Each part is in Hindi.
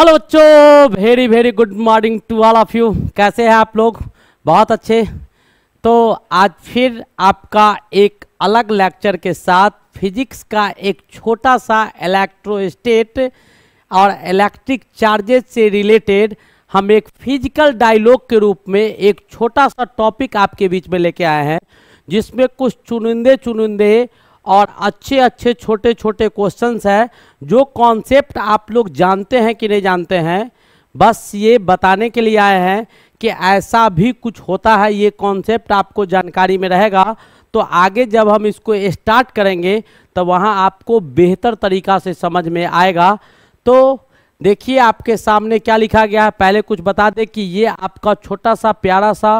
हेलो बच्चों very very good morning to all of you कैसे हैं आप लोग बहुत अच्छे तो आज फिर आपका एक अलग लेक्चर के साथ फिजिक्स का एक छोटा सा इलेक्ट्रोस्टेट और इलेक्ट्रिक चार्जेस से रिलेटेड हम एक फिजिकल डायलॉग के रूप में एक छोटा सा टॉपिक आपके बीच में लेके आए हैं जिसमें कुछ चुनिंदे चुनिंदे और अच्छे अच्छे छोटे छोटे क्वेश्चंस हैं जो कॉन्सेप्ट आप लोग जानते हैं कि नहीं जानते हैं बस ये बताने के लिए आए हैं कि ऐसा भी कुछ होता है ये कॉन्सेप्ट आपको जानकारी में रहेगा तो आगे जब हम इसको स्टार्ट करेंगे तो वहाँ आपको बेहतर तरीका से समझ में आएगा तो देखिए आपके सामने क्या लिखा गया है पहले कुछ बता दें कि ये आपका छोटा सा प्यारा सा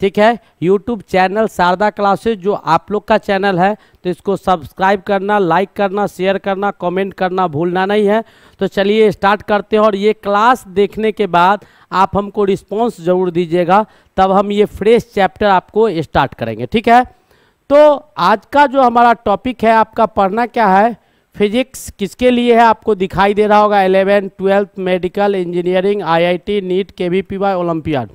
ठीक है यूट्यूब चैनल शारदा क्लासेज जो आप लोग का चैनल है तो इसको सब्सक्राइब करना लाइक करना शेयर करना कमेंट करना भूलना नहीं है तो चलिए स्टार्ट करते हैं और ये क्लास देखने के बाद आप हमको रिस्पॉन्स ज़रूर दीजिएगा तब हम ये फ्रेश चैप्टर आपको स्टार्ट करेंगे ठीक है तो आज का जो हमारा टॉपिक है आपका पढ़ना क्या है फिजिक्स किसके लिए है आपको दिखाई दे रहा होगा eleventh twelfth medical engineering IIT NEET वाई ओलंपियाड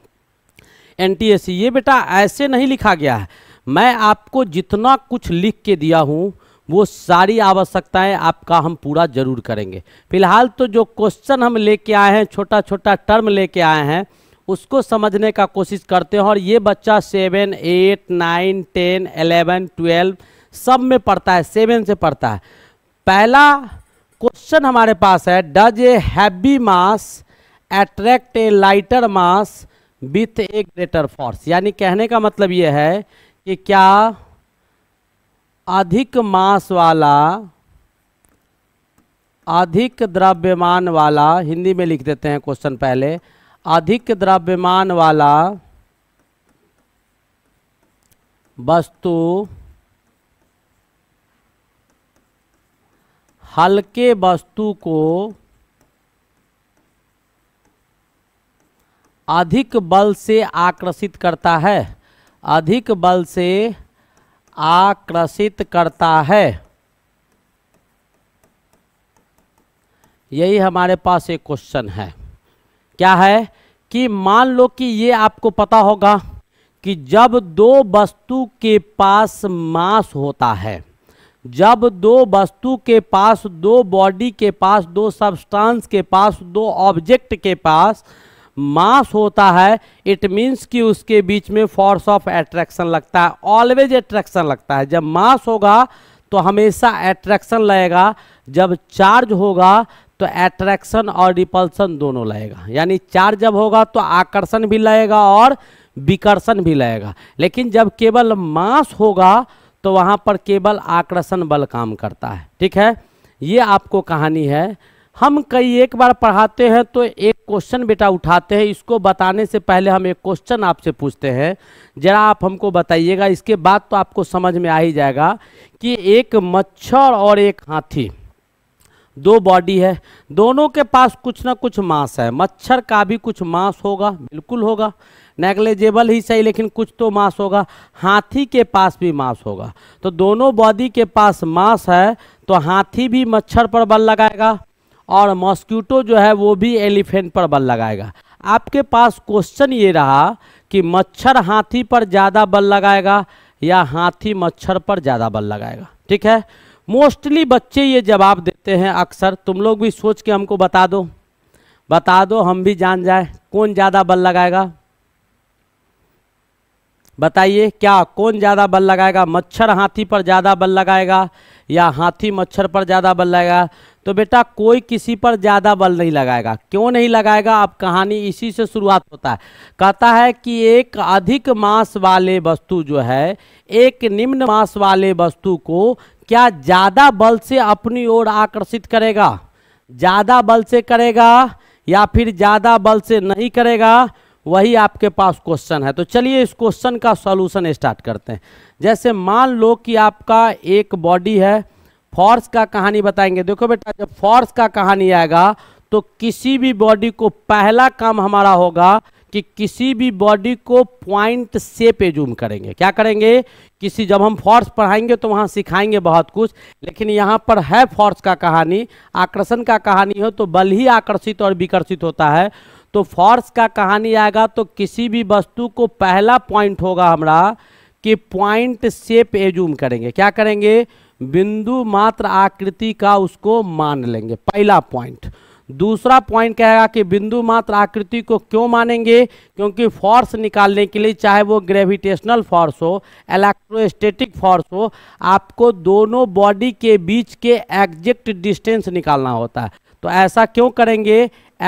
एन ये बेटा ऐसे नहीं लिखा गया है मैं आपको जितना कुछ लिख के दिया हूँ वो सारी आवश्यकताएं आपका हम पूरा जरूर करेंगे फिलहाल तो जो क्वेश्चन हम लेके आए हैं छोटा छोटा टर्म लेके आए हैं उसको समझने का कोशिश करते हैं और ये बच्चा seven eight nine ten eleven twelve सब में पढ़ता है सेवन से पढ़ता है पहला क्वेश्चन हमारे पास है does a heavy mass attract a lighter mass with a greater force यानी कहने का मतलब यह है कि क्या अधिक मास वाला अधिक द्रव्यमान वाला हिंदी में लिख देते हैं क्वेश्चन पहले अधिक द्रव्यमान वाला वस्तु हल्के वस्तु को अधिक बल से आकर्षित करता है अधिक बल से आकर्षित करता है यही हमारे पास एक क्वेश्चन है क्या है कि मान लो कि ये आपको पता होगा कि जब दो वस्तु के पास मास होता है जब दो वस्तु के पास दो बॉडी के पास दो सब्सटेंस के पास दो ऑब्जेक्ट के पास मास होता है इट मीन्स कि उसके बीच में फोर्स ऑफ एट्रैक्शन लगता है ऑलवेज एट्रैक्शन लगता है जब मास होगा तो हमेशा एट्रैक्शन लगेगा जब चार्ज होगा तो एट्रैक्शन और रिपल्सन दोनों लगेगा यानी चार्ज जब होगा तो आकर्षण भी लगेगा और विकर्षण भी लगेगा लेकिन जब केवल मास होगा तो वहाँ पर केवल आकर्षण बल काम करता है ठीक है ये आपको कहानी है हम कई एक बार पढ़ाते हैं तो एक क्वेश्चन बेटा उठाते हैं इसको बताने से पहले हम एक क्वेश्चन आपसे पूछते हैं जरा आप हमको बताइएगा इसके बाद तो आपको समझ में आ ही जाएगा कि एक मच्छर और एक हाथी दो बॉडी है दोनों के पास कुछ ना कुछ मांस है मच्छर का भी कुछ मांस होगा बिल्कुल होगा नेग्लेजेबल ही सही लेकिन कुछ तो मांस होगा हाथी के पास भी मांस होगा तो दोनों बॉडी के पास मांस है तो हाथी भी मच्छर पर बल लगाएगा और मॉस्क्यूटो जो है वो भी एलिफेंट पर बल लगाएगा आपके पास क्वेश्चन ये रहा कि मच्छर हाथी पर ज़्यादा बल लगाएगा या हाथी मच्छर पर ज़्यादा बल लगाएगा ठीक है मोस्टली बच्चे ये जवाब देते हैं अक्सर तुम लोग भी सोच के हमको बता दो बता दो हम भी जान जाए कौन ज़्यादा बल लगाएगा बताइए क्या कौन ज़्यादा बल लगाएगा मच्छर हाथी पर ज़्यादा बल लगाएगा या हाथी मच्छर पर ज़्यादा बल लगाएगा तो बेटा कोई किसी पर ज़्यादा बल नहीं लगाएगा क्यों नहीं लगाएगा अब कहानी इसी से शुरुआत होता है कहता है कि एक अधिक मास वाले वस्तु जो है एक निम्न मास वाले वस्तु को क्या ज़्यादा बल से अपनी ओर आकर्षित करेगा ज़्यादा बल से करेगा या फिर ज़्यादा बल से नहीं करेगा वही आपके पास क्वेश्चन है तो चलिए इस क्वेश्चन का सॉल्यूशन स्टार्ट करते हैं जैसे मान लो कि आपका एक बॉडी है फॉर्स का कहानी बताएंगे देखो बेटा जब फॉर्स का कहानी आएगा तो किसी भी बॉडी को पहला काम हमारा होगा कि किसी भी बॉडी को पॉइंट से पे जूम करेंगे क्या करेंगे किसी जब हम फोर्स पढ़ाएंगे तो वहाँ सिखाएंगे बहुत कुछ लेकिन यहाँ पर है फोर्स का कहानी आकर्षण का कहानी हो तो बल ही आकर्षित और विकर्षित होता है तो फोर्स का कहानी आएगा तो किसी भी वस्तु को पहला पॉइंट होगा हमारा कि पॉइंट सेप एजूम करेंगे क्या करेंगे बिंदु मात्र आकृति का उसको मान लेंगे पहला पॉइंट दूसरा पॉइंट कहेगा कि बिंदु मात्र आकृति को क्यों मानेंगे क्योंकि फोर्स निकालने के लिए चाहे वो ग्रेविटेशनल फोर्स हो इलेक्ट्रोस्टेटिक फोर्स हो आपको दोनों बॉडी के बीच के एग्जेक्ट डिस्टेंस निकालना होता है तो ऐसा क्यों करेंगे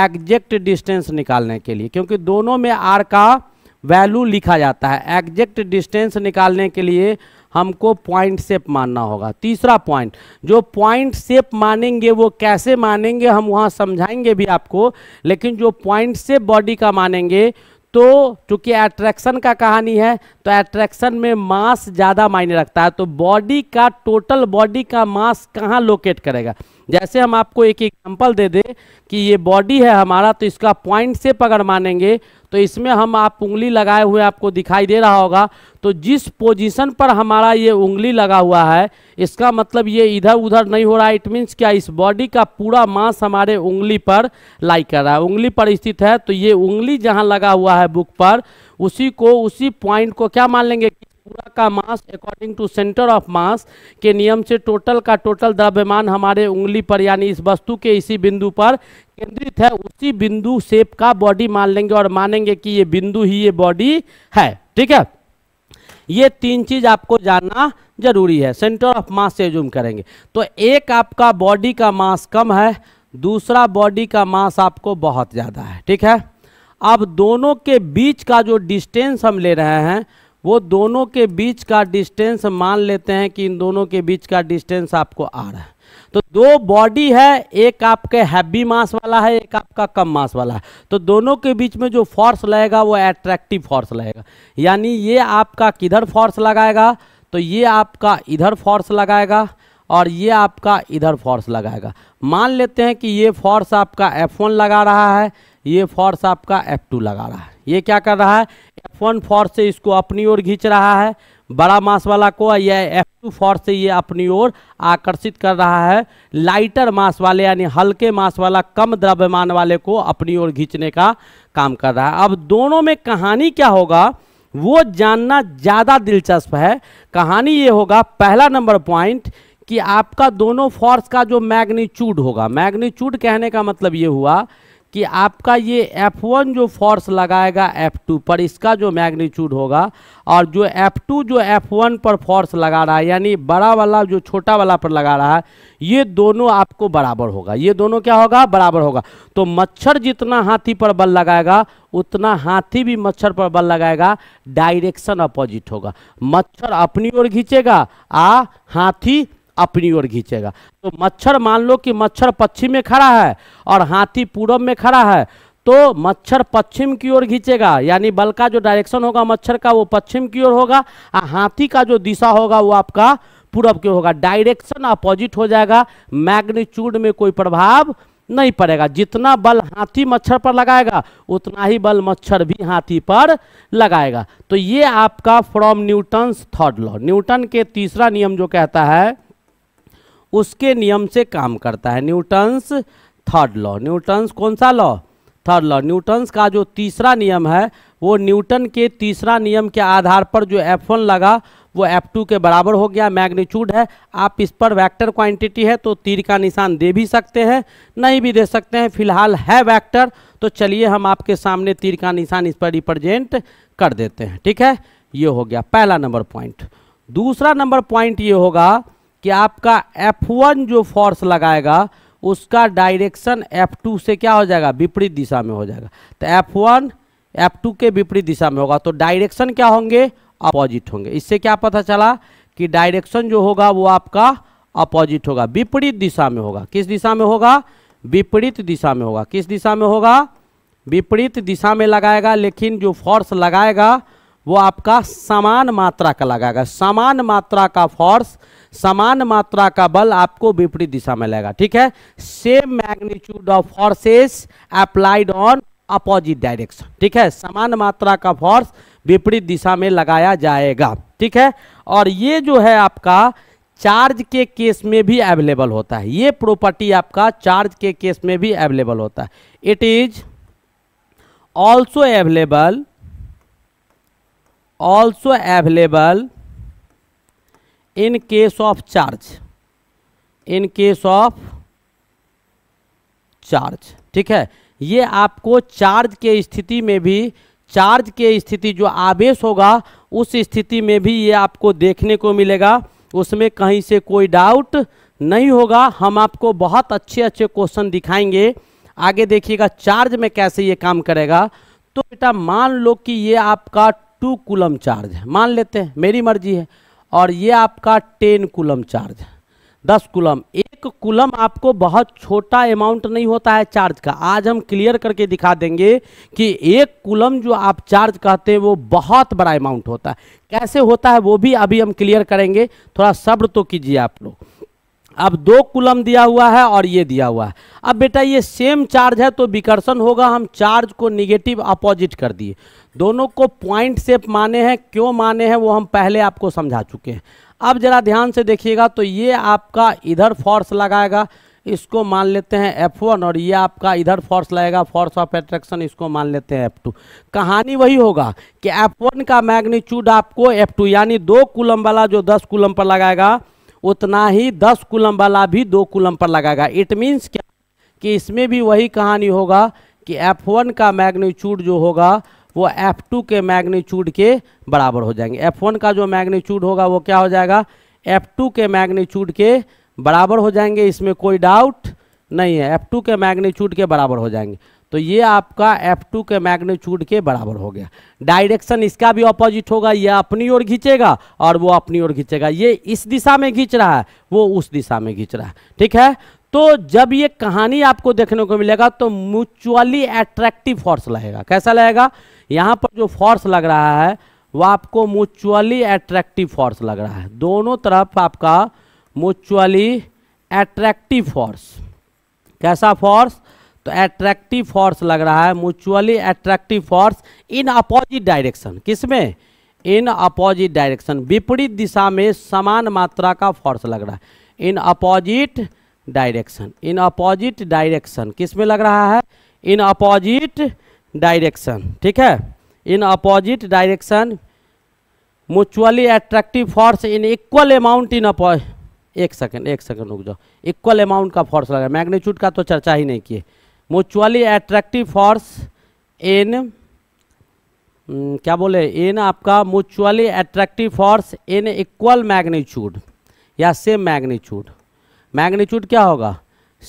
एग्जेक्ट डिस्टेंस निकालने के लिए क्योंकि दोनों में आर का वैल्यू लिखा जाता है एग्जेक्ट डिस्टेंस निकालने के लिए हमको पॉइंट सेप मानना होगा तीसरा पॉइंट जो पॉइंट सेप मानेंगे वो कैसे मानेंगे हम वहाँ समझाएंगे भी आपको लेकिन जो पॉइंट सेप बॉडी का मानेंगे तो चूंकि एट्रैक्शन का कहानी है तो एट्रैक्शन में मास ज़्यादा मायने रखता है तो बॉडी का टोटल बॉडी का मास कहाँ लोकेट करेगा जैसे हम आपको एक एग्जांपल दे दें कि ये बॉडी है हमारा तो इसका पॉइंट सेप अगर मानेंगे तो इसमें हम आप उंगली लगाए हुए आपको दिखाई दे रहा होगा तो जिस पोजीशन पर हमारा ये उंगली लगा हुआ है इसका मतलब ये इधर उधर नहीं हो रहा है इट मीन्स क्या इस बॉडी का पूरा मांस हमारे उंगली पर लाई कर रहा है उंगली पर स्थित है तो ये उंगली जहाँ लगा हुआ है बुक पर उसी को उसी पॉइंट को क्या मान लेंगे पूरा का mass according to centre of mass के नियम से टोटल का टोटल द्रव्यमान हमारे उंगली पर यानी इस वस्तु के इसी बिंदु पर केंद्रित है उसी बिंदु सेप का बॉडी मान लेंगे और मानेंगे कि ये बिंदु ही ये बॉडी है ठीक है ये तीन चीज आपको जानना जरूरी है सेंटर ऑफ मास से जूम करेंगे तो एक आपका बॉडी का मास कम है दूसरा बॉडी का मास आपको बहुत ज़्यादा है ठीक है अब दोनों के बीच का जो डिस्टेंस हम ले रहे हैं वो दोनों के बीच का डिस्टेंस मान लेते हैं कि इन दोनों के बीच का डिस्टेंस आपको आ रहा है तो दो बॉडी है एक आपके हैवी मास वाला है एक आपका कम मास वाला है तो दोनों के बीच में जो फोर्स लगेगा वो एट्रैक्टिव फोर्स लगेगा यानी ये आपका किधर फोर्स लगाएगा तो ये आपका इधर फोर्स लगाएगा और ये आपका इधर फोर्स लगाएगा मान लेते हैं कि ये फोर्स आपका F1 लगा रहा है ये फोर्स आपका F2 लगा रहा है ये क्या कर रहा है एफ वन फोर्स से इसको अपनी ओर घींच रहा है बड़ा मास वाला को यह एफ टू फोर्स से ये अपनी ओर आकर्षित कर रहा है लाइटर मास वाले यानी हल्के मास वाला कम द्रव्यमान वाले को अपनी ओर घींचने का काम कर रहा है अब दोनों में कहानी क्या होगा वो जानना ज़्यादा दिलचस्प है कहानी ये होगा पहला नंबर पॉइंट कि आपका दोनों फोर्स का जो मैग्नीच्यूड होगा मैग्नीच्यूड कहने का मतलब ये हुआ कि आपका ये F1 जो फोर्स लगाएगा F2 पर इसका जो मैग्नीट्यूड होगा और जो F2 जो F1 पर फोर्स लगा रहा है यानी बड़ा वाला जो छोटा वाला पर लगा रहा है ये दोनों आपको बराबर होगा ये दोनों क्या होगा बराबर होगा तो मच्छर जितना हाथी पर बल लगाएगा उतना हाथी भी मच्छर पर बल लगाएगा डायरेक्शन अपोजिट होगा मच्छर अपनी ओर घींचेगा आ हाथी अपनी ओर खींचेगा तो मच्छर मान लो कि मच्छर पश्चिम में खड़ा है और हाथी पूर्व में खड़ा है तो मच्छर पश्चिम की ओर खींचेगा यानी बल का जो डायरेक्शन होगा मच्छर का वो पश्चिम की ओर होगा और हाथी का जो दिशा होगा वो आपका पूरब की होगा डायरेक्शन अपोजिट हो जाएगा मैग्नीट्यूड में कोई प्रभाव नहीं पड़ेगा जितना बल हाथी मच्छर पर लगाएगा उतना ही बल मच्छर भी हाथी पर लगाएगा तो ये आपका from Newton's third law Newton के तीसरा नियम जो कहता है उसके नियम से काम करता है न्यूटन्स थर्ड लॉ न्यूटन्स कौन सा लॉ थर्ड लॉ न्यूटन्स का जो तीसरा नियम है वो न्यूटन के तीसरा नियम के आधार पर जो F1 लगा वो F2 के बराबर हो गया मैग्नीट्यूड है आप इस पर वेक्टर क्वांटिटी है तो तीर का निशान दे भी सकते हैं नहीं भी दे सकते हैं फिलहाल है वेक्टर तो चलिए हम आपके सामने तीर का निशान इस पर रिप्रेजेंट कर देते हैं ठीक है ये हो गया पहला नंबर पॉइंट दूसरा नंबर पॉइंट ये होगा कि आपका F1 जो फोर्स लगाएगा उसका डायरेक्शन F2 से क्या हो जाएगा विपरीत दिशा में हो जाएगा तो F1 F2 के विपरीत दिशा में होगा तो डायरेक्शन क्या होंगे अपोजिट होंगे इससे क्या पता चला कि डायरेक्शन जो होगा वो आपका अपोजिट होगा विपरीत दिशा में होगा किस दिशा में होगा विपरीत दिशा में होगा किस दिशा में होगा विपरीत दिशा में लगाएगा लेकिन जो फोर्स लगाएगा वो आपका समान मात्रा का लगाएगा समान मात्रा का फोर्स समान मात्रा का बल आपको विपरीत दिशा में लगेगा ठीक है same magnitude of forces applied on opposite direction ठीक है समान मात्रा का फोर्स विपरीत दिशा में लगाया जाएगा ठीक है और ये जो है आपका चार्ज के केस में भी अवेलेबल होता है ये प्रॉपर्टी आपका चार्ज के केस में भी अवेलेबल होता है it is also available also available in case of charge in case of charge ठीक है ये आपको चार्ज के स्थिति में भी चार्ज के स्थिति जो आवेश होगा उस स्थिति में भी ये आपको देखने को मिलेगा उसमें कहीं से कोई डाउट नहीं होगा हम आपको बहुत अच्छे अच्छे क्वेश्चन दिखाएंगे आगे देखिएगा चार्ज में कैसे ये काम करेगा तो बेटा मान लो कि ये आपका टू कुलम चार्ज है मान लेते हैं मेरी मर्जी है और ये आपका टेन कुलम चार्ज है दस कुलम एक कुलम आपको बहुत छोटा अमाउंट नहीं होता है चार्ज का आज हम क्लियर करके दिखा देंगे कि एक कुलम जो आप चार्ज कहते हैं वो बहुत बड़ा अमाउंट होता है कैसे होता है वो भी अभी हम क्लियर करेंगे थोड़ा सब्र तो कीजिए आप लोग अब दो कुलम दिया हुआ है और ये दिया हुआ है अब बेटा ये सेम चार्ज है तो विकर्षण होगा हम चार्ज को निगेटिव अपोजिट कर दिए दोनों को पॉइंट सेप माने हैं क्यों माने हैं वो हम पहले आपको समझा चुके हैं अब ज़रा ध्यान से देखिएगा तो ये आपका इधर फोर्स लगाएगा इसको मान लेते हैं F1 और ये आपका इधर फोर्स लगेगा फोर्स ऑफ एट्रैक्शन इसको मान लेते हैं F2 कहानी वही होगा कि F1 का मैग्नीट्यूड आपको F2 यानी दो कुलम वाला जो 10 कुलम पर लगाएगा उतना ही दस कुलम वाला भी दो कुलम पर लगाएगा इट मीन्स क्या कि इसमें भी वही कहानी होगा कि F1 का मैग्नीट्यूड जो होगा वो F2 के मैग्नीच्यूड के बराबर हो जाएंगे F1 का जो मैग्नीट्यूड होगा वो क्या हो जाएगा F2 के मैग्नीट्यूड के बराबर हो जाएंगे इसमें कोई डाउट नहीं है F2 के मैग्नीट्यूड के बराबर हो जाएंगे तो ये आपका F2 के मैग्नीट्यूड के बराबर हो गया डायरेक्शन इसका भी ऑपोजिट होगा यह अपनी ओर घिंचेगा और वो अपनी ओर घिंचेगा ये इस दिशा में घिंच रहा है वो उस दिशा में घिंच रहा है ठीक है तो जब ये कहानी आपको देखने को मिलेगा तो म्यूचुअली एट्रैक्टिव फोर्स लगेगा कैसा लगेगा यहाँ पर जो फोर्स लग रहा है वह आपको म्यूचुअली एट्रैक्टिव फोर्स लग रहा है दोनों तरफ आपका म्यूचुअली एट्रैक्टिव फोर्स कैसा फोर्स तो एट्रैक्टिव फोर्स लग रहा है mutually attractive force in opposite direction किसमें इन अपोजिट डायरेक्शन विपरीत दिशा में समान मात्रा का फोर्स लग रहा है in opposite direction in opposite direction किसमें लग रहा है इन अपोजिट डायरेक्शन ठीक है in opposite direction mutually attractive force in equal amount in अपो एक सेकेंड एक सेकेंड रुक जाओ इक्वल अमाउंट का फोर्स लग रहा है मैग्नीट्यूड का तो चर्चा ही नहीं किए mutually एट्रैक्टिव फोर्स एन क्या बोले इन आपका mutually attractive force in equal magnitude या सेम मैग्नीच्यूड मैग्नीच्यूड क्या होगा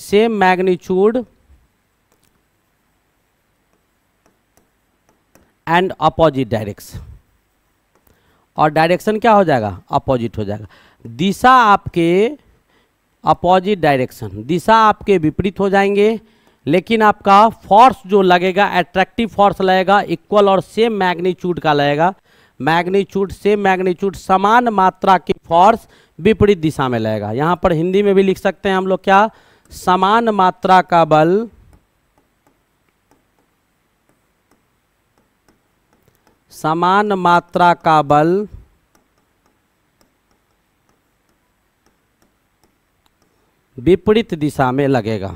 same magnitude and opposite direction और डायरेक्शन क्या हो जाएगा अपोजिट हो जाएगा दिशा आपके अपोजिट डायरेक्शन दिशा आपके विपरीत हो जाएंगे लेकिन आपका फोर्स जो लगेगा एट्रैक्टिव फोर्स लगेगा इक्वल और सेम मैग्नीच्यूड का लगेगा मैग्नीच्यूड सेम मैग्नीट्यूड समान मात्रा की फोर्स विपरीत दिशा में लगेगा यहाँ पर हिंदी में भी लिख सकते हैं हम लोग क्या समान मात्रा का बल समान मात्रा का बल विपरीत दिशा में लगेगा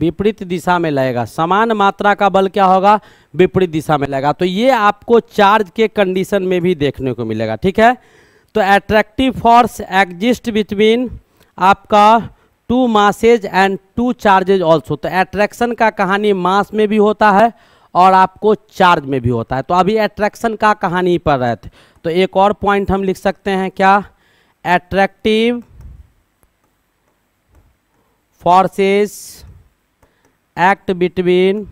विपरीत दिशा में लगेगा समान मात्रा का बल क्या होगा विपरीत दिशा में लगेगा तो ये आपको चार्ज के कंडीशन में भी देखने को मिलेगा ठीक है तो एट्रैक्टिव फोर्स एग्जिस्ट बिटवीन आपका two masses and two charges also तो एट्रैक्शन का कहानी मास में भी होता है और आपको चार्ज में भी होता है तो अभी एट्रैक्शन का कहानी पर रहे थे तो एक और पॉइंट हम लिख सकते हैं क्या attractive forces act between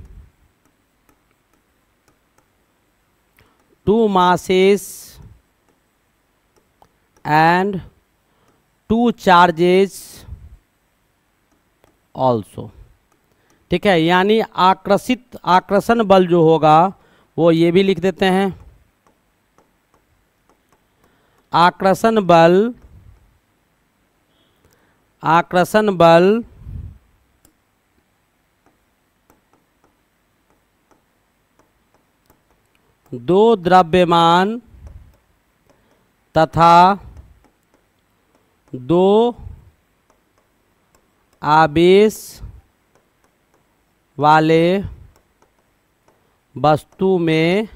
two masses and two charges also ठीक है यानी आकर्षित आकर्षण बल जो होगा वो ये भी लिख देते हैं आकर्षण बल आकर्षण बल दो द्रव्यमान तथा दो आवेश वाले वस्तु में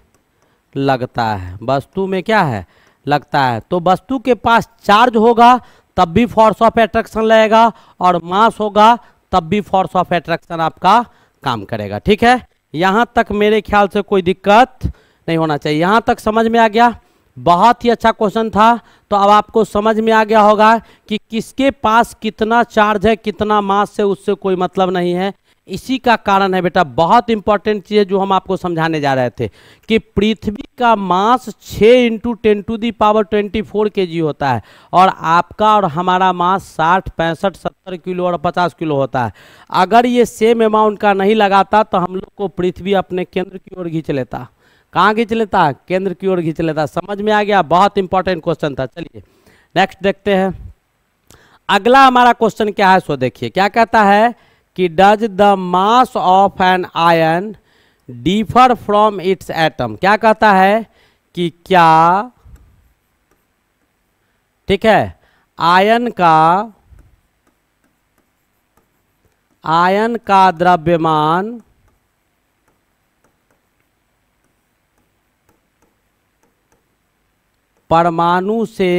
लगता है वस्तु में क्या है लगता है तो वस्तु के पास चार्ज होगा तब भी फोर्स ऑफ एट्रैक्शन लगेगा और मास होगा तब भी फोर्स ऑफ एट्रैक्शन आपका काम करेगा ठीक है यहां तक मेरे ख्याल से कोई दिक्कत नहीं होना चाहिए यहाँ तक समझ में आ गया बहुत ही अच्छा क्वेश्चन था तो अब आपको समझ में आ गया होगा कि किसके पास कितना चार्ज है कितना मास है उससे कोई मतलब नहीं है इसी का कारण है बेटा बहुत इंपॉर्टेंट चीज़ है जो हम आपको समझाने जा रहे थे कि पृथ्वी का mass 6 into ten to the power 24 K जी होता है और आपका और हमारा मास साठ पैंसठ सत्तर किलो और पचास किलो होता है अगर ये सेम अमाउंट का नहीं लगाता तो हम लोग को पृथ्वी अपने केंद्र की ओर खींच लेता कहाँ खींच लेता केंद्र की ओर खींच लेता समझ में आ गया बहुत इंपॉर्टेंट क्वेश्चन था चलिए नेक्स्ट देखते हैं अगला हमारा क्वेश्चन क्या है सो देखिए क्या कहता है कि does the mass of an ion differ from its atom क्या कहता है कि क्या ठीक है आयन का आयन का द्रव्यमान परमाणु से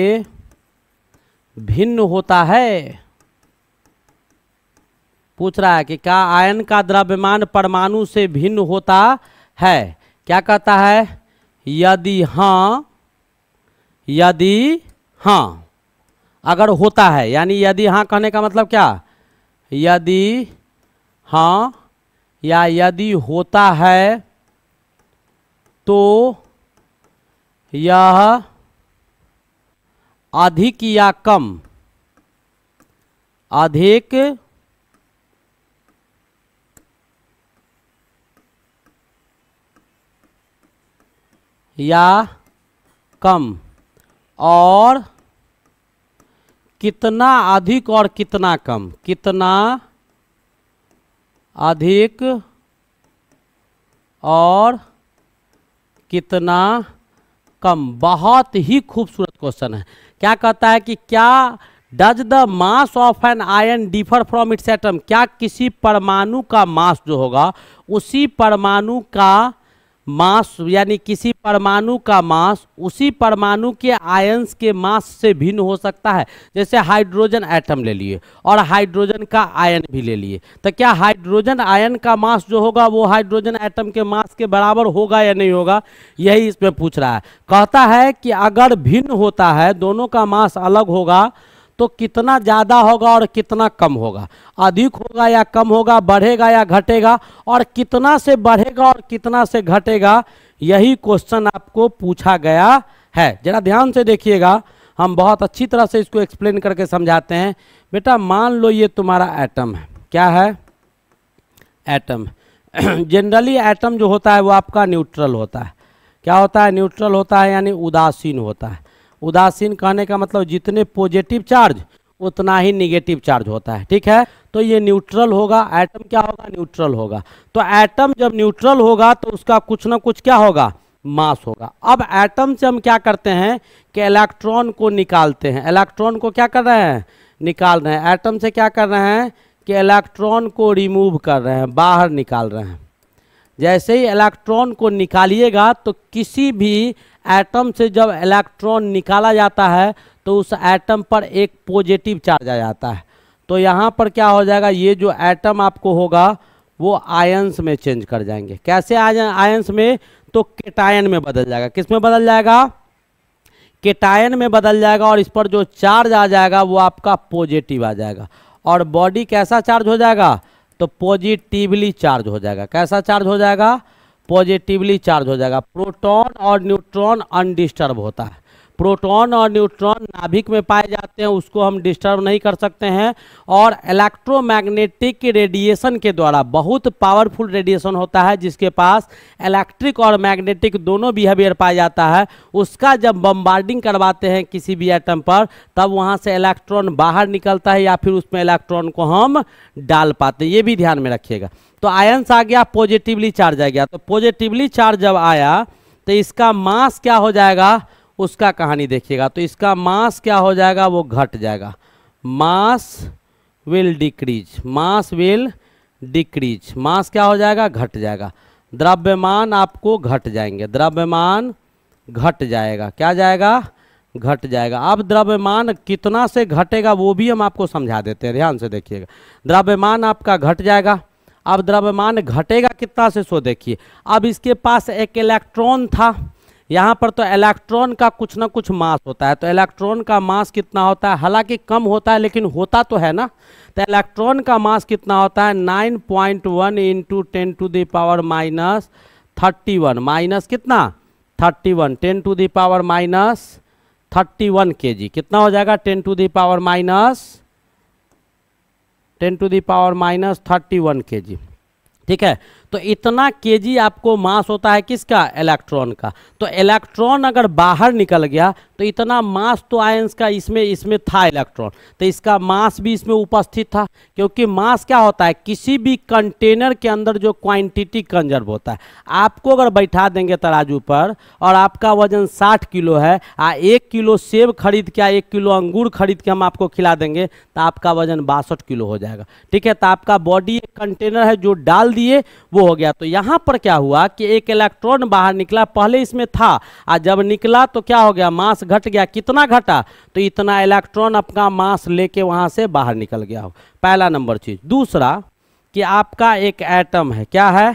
भिन्न होता है पूछ रहा है कि क्या आयन का द्रव्यमान परमाणु से भिन्न होता है क्या कहता है यदि हाँ यदि हाँ अगर होता है यानी यदि हाँ कहने का मतलब क्या यदि हाँ या यदि होता है तो यह अधिक या कम अधिक या कम और कितना अधिक और कितना कम कितना अधिक और कितना कम बहुत ही खूबसूरत क्वेश्चन है क्या कहता है कि क्या does the mass of an ion differ from its atom क्या किसी परमाणु का मास जो होगा उसी परमाणु का मास यानी किसी परमाणु का मास उसी परमाणु के आयंस के मास से भिन्न हो सकता है जैसे हाइड्रोजन एटम ले लिए और हाइड्रोजन का आयन भी ले लिए तो क्या हाइड्रोजन आयन का मास जो होगा वो हाइड्रोजन एटम के मास के बराबर होगा या नहीं होगा यही इसमें पूछ रहा है कहता है कि अगर भिन्न होता है दोनों का मास अलग होगा तो कितना ज़्यादा होगा और कितना कम होगा अधिक होगा या कम होगा बढ़ेगा या घटेगा और कितना से बढ़ेगा और कितना से घटेगा यही क्वेश्चन आपको पूछा गया है जरा ध्यान से देखिएगा हम बहुत अच्छी तरह से इसको एक्सप्लेन करके समझाते हैं बेटा मान लो ये तुम्हारा एटम है क्या है एटम जनरली एटम जो होता है वो आपका न्यूट्रल होता है क्या होता है न्यूट्रल होता है यानी उदासीन होता है उदासीन कहने का मतलब जितने पॉजिटिव चार्ज उतना ही निगेटिव चार्ज होता है ठीक है तो ये न्यूट्रल होगा एटम क्या होगा न्यूट्रल होगा तो एटम जब न्यूट्रल होगा तो उसका कुछ ना कुछ क्या होगा मास होगा अब एटम से हम क्या करते हैं कि इलेक्ट्रॉन को निकालते हैं इलेक्ट्रॉन को क्या कर रहे हैं निकाल रहे हैं एटम से क्या कर रहे हैं कि इलेक्ट्रॉन को रिमूव कर रहे हैं बाहर निकाल रहे हैं जैसे ही इलेक्ट्रॉन को निकालिएगा तो किसी भी एटम से जब इलेक्ट्रॉन निकाला जाता है तो उस एटम पर एक पॉजिटिव चार्ज आ जाता है तो यहाँ पर क्या हो जाएगा ये जो एटम आपको होगा वो आयंस में चेंज कर जाएंगे कैसे आ जाए आयंस में तो केटायन में बदल जाएगा किस में बदल जाएगा केटायन में बदल जाएगा और इस पर जो चार्ज आ जाएगा वो आपका पॉजिटिव आ जाएगा और बॉडी कैसा चार्ज हो जाएगा तो पॉजिटिवली चार्ज हो जाएगा कैसा चार्ज हो जाएगा पॉजिटिवली चार्ज हो जाएगा प्रोटॉन और न्यूट्रॉन अनडिस्टर्ब होता है प्रोटॉन और न्यूट्रॉन नाभिक में पाए जाते हैं उसको हम डिस्टर्ब नहीं कर सकते हैं और इलेक्ट्रोमैग्नेटिक रेडिएशन के द्वारा बहुत पावरफुल रेडिएशन होता है जिसके पास इलेक्ट्रिक और मैग्नेटिक दोनों बिहेवियर पाया जाता है उसका जब बम्बार्डिंग करवाते हैं किसी भी आइटम पर तब वहाँ से इलेक्ट्रॉन बाहर निकलता है या फिर उसमें इलेक्ट्रॉन को हम डाल पाते ये भी ध्यान में रखिएगा तो आयंस आ गया पॉजिटिवली चार्ज आ गया तो पॉजिटिवली चार्ज जब आया तो इसका मास क्या हो जाएगा उसका कहानी देखिएगा तो इसका मास क्या हो जाएगा वो घट जाएगा mass will decrease mass will decrease mass क्या हो जाएगा घट जाएगा द्रव्यमान आपको घट जाएंगे द्रव्यमान घट जाएगा क्या जाएगा घट जाएगा अब द्रव्यमान कितना से घटेगा वो भी हम आपको समझा देते हैं ध्यान से देखिएगा द्रव्यमान आपका घट जाएगा अब द्रव्यमान घटेगा कितना से सो देखिए अब इसके पास एक इलेक्ट्रॉन था यहाँ पर तो इलेक्ट्रॉन का कुछ ना कुछ मास होता है तो इलेक्ट्रॉन का मास कितना होता है हालांकि कम होता है लेकिन होता तो है ना तो इलेक्ट्रॉन का मास कितना होता है 9.1 point one into ten to the power minus thirty one minus कितना thirty one ten to the power minus thirty one K G कितना हो जाएगा ten to the power minus ten to the power minus thirty one K G ठीक है तो इतना केजी आपको मास होता है किसका इलेक्ट्रॉन का तो इलेक्ट्रॉन अगर बाहर निकल गया तो इतना मास तो आयंस का इसमें इसमें था इलेक्ट्रॉन तो इसका मास भी इसमें उपस्थित था क्योंकि मास क्या होता है किसी भी कंटेनर के अंदर जो क्वांटिटी कंजर्व होता है आपको अगर बैठा देंगे तराजू पर और आपका वजन 60 किलो है आ एक किलो सेब खरीद के एक किलो अंगूर खरीद के हम आपको खिला देंगे तो आपका वजन बासठ किलो हो जाएगा ठीक है तो आपका बॉडी एक कंटेनर है जो डाल दिए वो हो गया तो यहाँ पर क्या हुआ कि एक इलेक्ट्रॉन बाहर निकला पहले इसमें था आ जब निकला तो क्या हो गया मास घट गया कितना घटा तो इतना इलेक्ट्रॉन अपना मास लेके वहाँ से बाहर निकल गया हो पहला नंबर चीज़ दूसरा कि आपका एक एटम है क्या है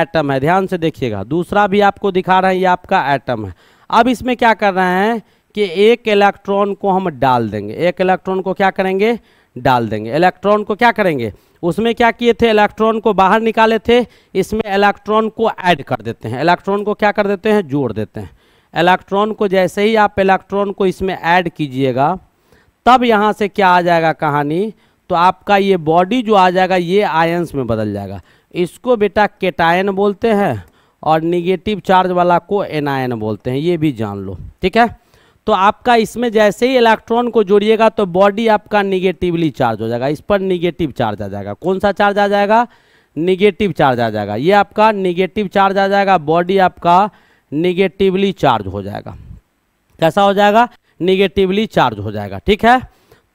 एटम है ध्यान से देखिएगा दूसरा भी आपको दिखा रहे हैं ये आपका एटम है अब इसमें क्या कर रहे हैं कि एक इलेक्ट्रॉन को हम डाल देंगे एक इलेक्ट्रॉन को क्या करेंगे डाल देंगे इलेक्ट्रॉन को क्या करेंगे उसमें क्या किए थे इलेक्ट्रॉन को बाहर निकाले थे इसमें इलेक्ट्रॉन को ऐड कर देते हैं इलेक्ट्रॉन को क्या कर देते हैं जोड़ देते हैं इलेक्ट्रॉन को जैसे ही आप इलेक्ट्रॉन को इसमें ऐड कीजिएगा तब यहाँ से क्या आ जाएगा कहानी तो आपका ये बॉडी जो आ जाएगा ये आयंस में बदल जाएगा इसको बेटा केटायन बोलते हैं और निगेटिव चार्ज वाला को एनायन बोलते हैं ये भी जान लो ठीक है तो आपका इसमें जैसे ही इलेक्ट्रॉन को जोड़िएगा तो बॉडी आपका निगेटिवली चार्ज हो जाएगा इस पर निगेटिव चार्ज आ जाएगा कौन सा चार्ज आ जाएगा निगेटिव चार्ज आ जाएगा ये आपका निगेटिव चार्ज आ जाएगा बॉडी आपका निगेटिवली चार्ज हो जाएगा कैसा हो जाएगा निगेटिवली चार्ज हो जाएगा ठीक है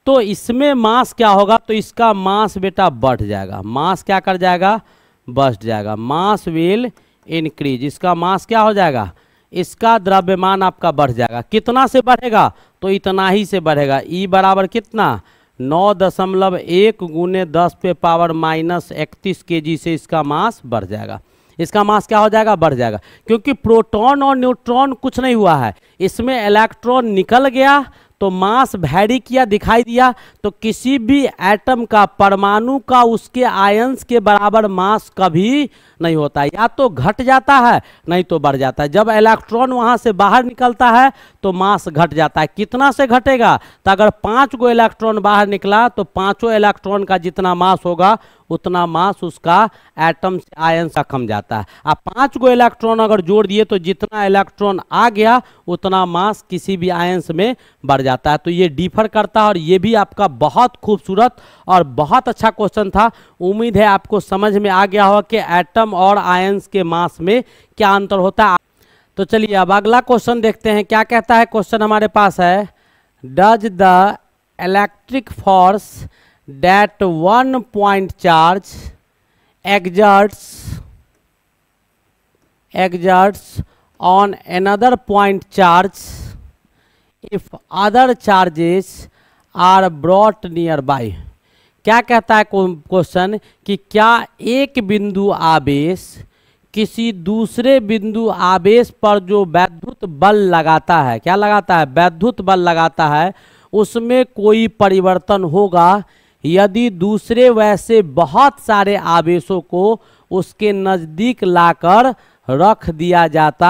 तो इसमें मास क्या होगा तो इसका मास बेटा बढ़ जाएगा मास क्या कर जाएगा बढ़ जाएगा मास विल इंक्रीज इसका मास क्या हो जाएगा इसका द्रव्यमान आपका बढ़ जाएगा कितना से बढ़ेगा तो इतना ही से बढ़ेगा ई e बराबर कितना नौ दशमलव एक गुने दस पे पावर माइनस इकतीस के से इसका मास बढ़ जाएगा इसका मास क्या हो जाएगा बढ़ जाएगा क्योंकि प्रोटॉन और न्यूट्रॉन कुछ नहीं हुआ है इसमें इलेक्ट्रॉन निकल गया तो मास भैरी किया दिखाई दिया तो किसी भी एटम का परमाणु का उसके आयंस के बराबर मास कभी नहीं होता या तो घट जाता है नहीं तो बढ़ जाता है जब इलेक्ट्रॉन वहां से बाहर निकलता है तो मास घट जाता है कितना से घटेगा तो अगर पांच गो इलेक्ट्रॉन बाहर निकला तो पांचों इलेक्ट्रॉन का जितना मास होगा उतना मास उसका एटम से आयन सा कम जाता है आप पाँच गो इलेक्ट्रॉन अगर जोड़ दिए तो जितना इलेक्ट्रॉन आ गया उतना मास किसी भी आयंस में बढ़ जाता है तो ये डिफर करता है और ये भी आपका बहुत खूबसूरत और बहुत अच्छा क्वेश्चन था उम्मीद है आपको समझ में आ गया हो कि एटम और आयंस के मास में क्या अंतर होता है तो चलिए अब अगला क्वेश्चन देखते हैं क्या कहता है क्वेश्चन हमारे पास है does the electric force that one point charge exerts exerts on another point charge if other charges are brought nearby क्या कहता है क्वेश्चन कि क्या एक बिंदु आवेश किसी दूसरे बिंदु आवेश पर जो वैद्युत बल लगाता है क्या लगाता है वैद्युत बल लगाता है उसमें कोई परिवर्तन होगा यदि दूसरे वैसे बहुत सारे आवेशों को उसके नज़दीक लाकर रख दिया जाता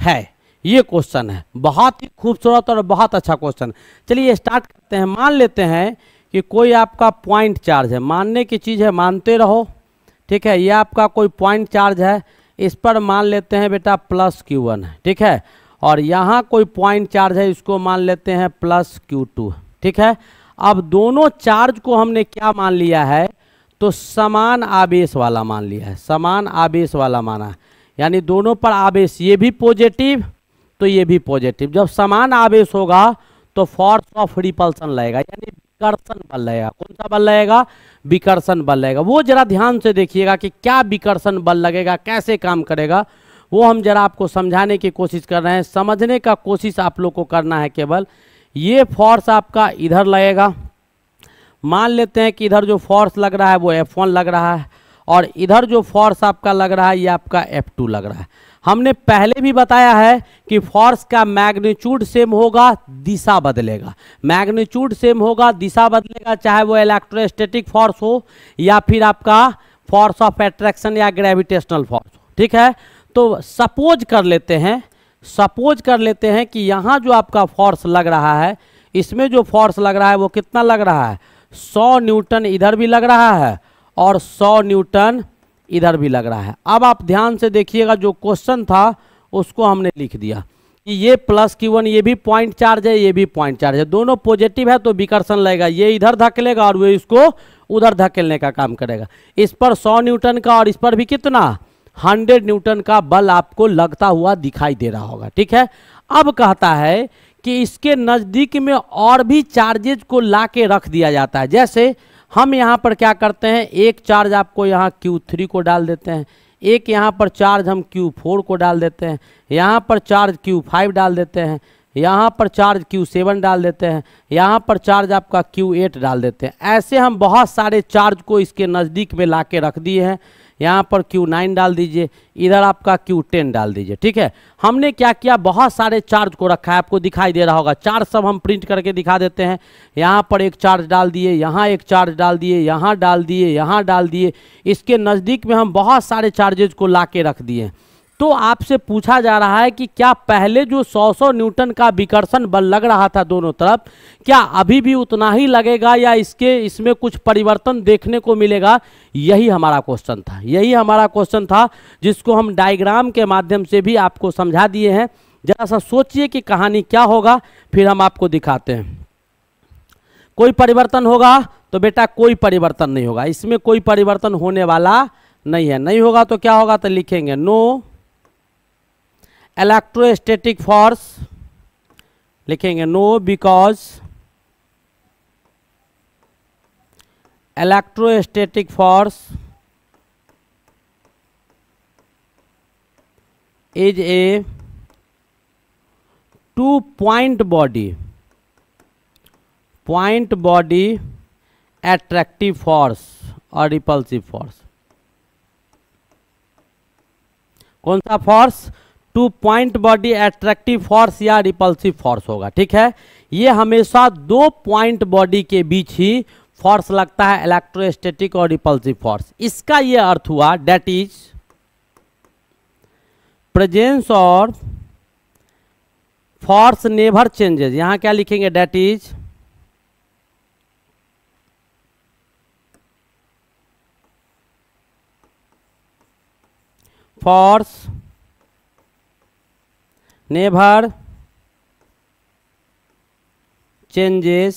है ये क्वेश्चन है बहुत ही खूबसूरत और बहुत अच्छा क्वेश्चन चलिए स्टार्ट करते हैं मान लेते हैं कि कोई आपका पॉइंट चार्ज है मानने की चीज़ है मानते रहो ठीक है ये आपका कोई पॉइंट चार्ज है इस पर मान लेते हैं बेटा प्लस क्यू वन है ठीक है और यहाँ कोई पॉइंट चार्ज है इसको मान लेते हैं प्लस क्यू टू ठीक है अब दोनों चार्ज को हमने क्या मान लिया है तो समान आवेश वाला मान लिया है समान आवेश वाला माना यानी दोनों पर आवेश ये भी पॉजिटिव तो ये भी पॉजिटिव जब समान आवेश होगा तो फोर्स ऑफ रिपल्सन लगेगा यानी विकर्षण बल लगेगा कौन सा बल लगेगा विकर्षण बल लगेगा वो जरा ध्यान से देखिएगा कि क्या विकर्षण बल लगेगा कैसे काम करेगा वो हम जरा आपको समझाने की कोशिश कर रहे हैं समझने का कोशिश आप लोग को करना है केवल ये फोर्स आपका इधर लगेगा मान लेते हैं कि इधर जो फोर्स लग रहा है वो एफ वन लग रहा है और इधर जो फोर्स आपका लग रहा है ये आपका एफ टू लग रहा है हमने पहले भी बताया है कि फोर्स का मैग्नीट्यूड सेम होगा दिशा बदलेगा मैग्नीट्यूड सेम होगा दिशा बदलेगा चाहे वो इलेक्ट्रोस्टेटिक फोर्स हो या फिर आपका फोर्स ऑफ एट्रैक्शन या ग्रेविटेशनल फोर्स हो ठीक है तो सपोज कर लेते हैं सपोज कर लेते हैं कि यहाँ जो आपका फोर्स लग रहा है इसमें जो फोर्स लग रहा है वो कितना लग रहा है सौ न्यूटन इधर भी लग रहा है और सौ न्यूटन इधर भी लग रहा है अब आप ध्यान से देखिएगा जो क्वेश्चन था उसको हमने लिख दिया कि ये प्लस की वन ये भी पॉइंट चार्ज है ये भी पॉइंट चार्ज है दोनों पॉजिटिव है तो विकर्षण लगेगा ये इधर धकेलेगा और वे इसको उधर धकेलने का काम करेगा इस पर सौ न्यूटन का और इस पर भी कितना हंड्रेड न्यूटन का बल आपको लगता हुआ दिखाई दे रहा होगा ठीक है अब कहता है कि इसके नज़दीक में और भी चार्जेज को ला के रख दिया जाता है जैसे हम यहाँ पर क्या करते हैं एक चार्ज आपको यहाँ Q3 को डाल देते हैं एक यहाँ पर चार्ज हम Q4 को डाल देते हैं यहाँ पर चार्ज Q5 डाल देते हैं यहाँ पर चार्ज Q7 डाल देते हैं यहाँ पर चार्ज आपका Q8 डाल देते हैं ऐसे हम बहुत सारे चार्ज को इसके नज़दीक में ला के रख दिए हैं यहाँ पर Q9 डाल दीजिए इधर आपका Q10 डाल दीजिए ठीक है हमने क्या किया बहुत सारे चार्ज को रखा है आपको दिखाई दे रहा होगा चार्ज सब हम प्रिंट करके दिखा देते हैं यहाँ पर एक चार्ज डाल दिए यहाँ एक चार्ज डाल दिए यहाँ डाल दिए यहाँ डाल दिए इसके नज़दीक में हम बहुत सारे चार्जेज को ला के रख दिए तो आपसे पूछा जा रहा है कि क्या पहले जो 100-100 न्यूटन का विकर्षण बल लग रहा था दोनों तरफ क्या अभी भी उतना ही लगेगा या इसके इसमें कुछ परिवर्तन देखने को मिलेगा यही हमारा क्वेश्चन था यही हमारा क्वेश्चन था जिसको हम डायग्राम के माध्यम से भी आपको समझा दिए हैं जरा सा सोचिए कि कहानी क्या होगा फिर हम आपको दिखाते हैं कोई परिवर्तन होगा तो बेटा कोई परिवर्तन नहीं होगा इसमें कोई परिवर्तन होने वाला नहीं है नहीं होगा तो क्या होगा तो लिखेंगे नो no, इलेक्ट्रोस्टेटिक फोर्स लिखेंगे no because electrostatic force is a two point body point body attractive force और रिपल्सिव फोर्स कौन सा force two point body attractive force या रिपल्सिव फोर्स होगा ठीक है ये हमेशा दो पॉइंट बॉडी के बीच ही फोर्स लगता है इलेक्ट्रोस्टेटिक और रिपल्सिव फोर्स इसका ये अर्थ हुआ डेट इज प्रेजेंस और फोर्स नेवर चेंजेस यहां क्या लिखेंगे that is force never changes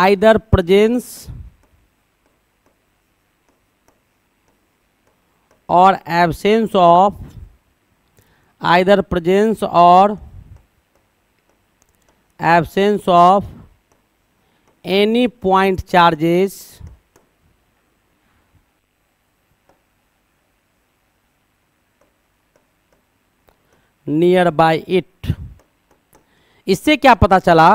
either presence or absence of either presence or absence of any point charges near by it इससे क्या पता चला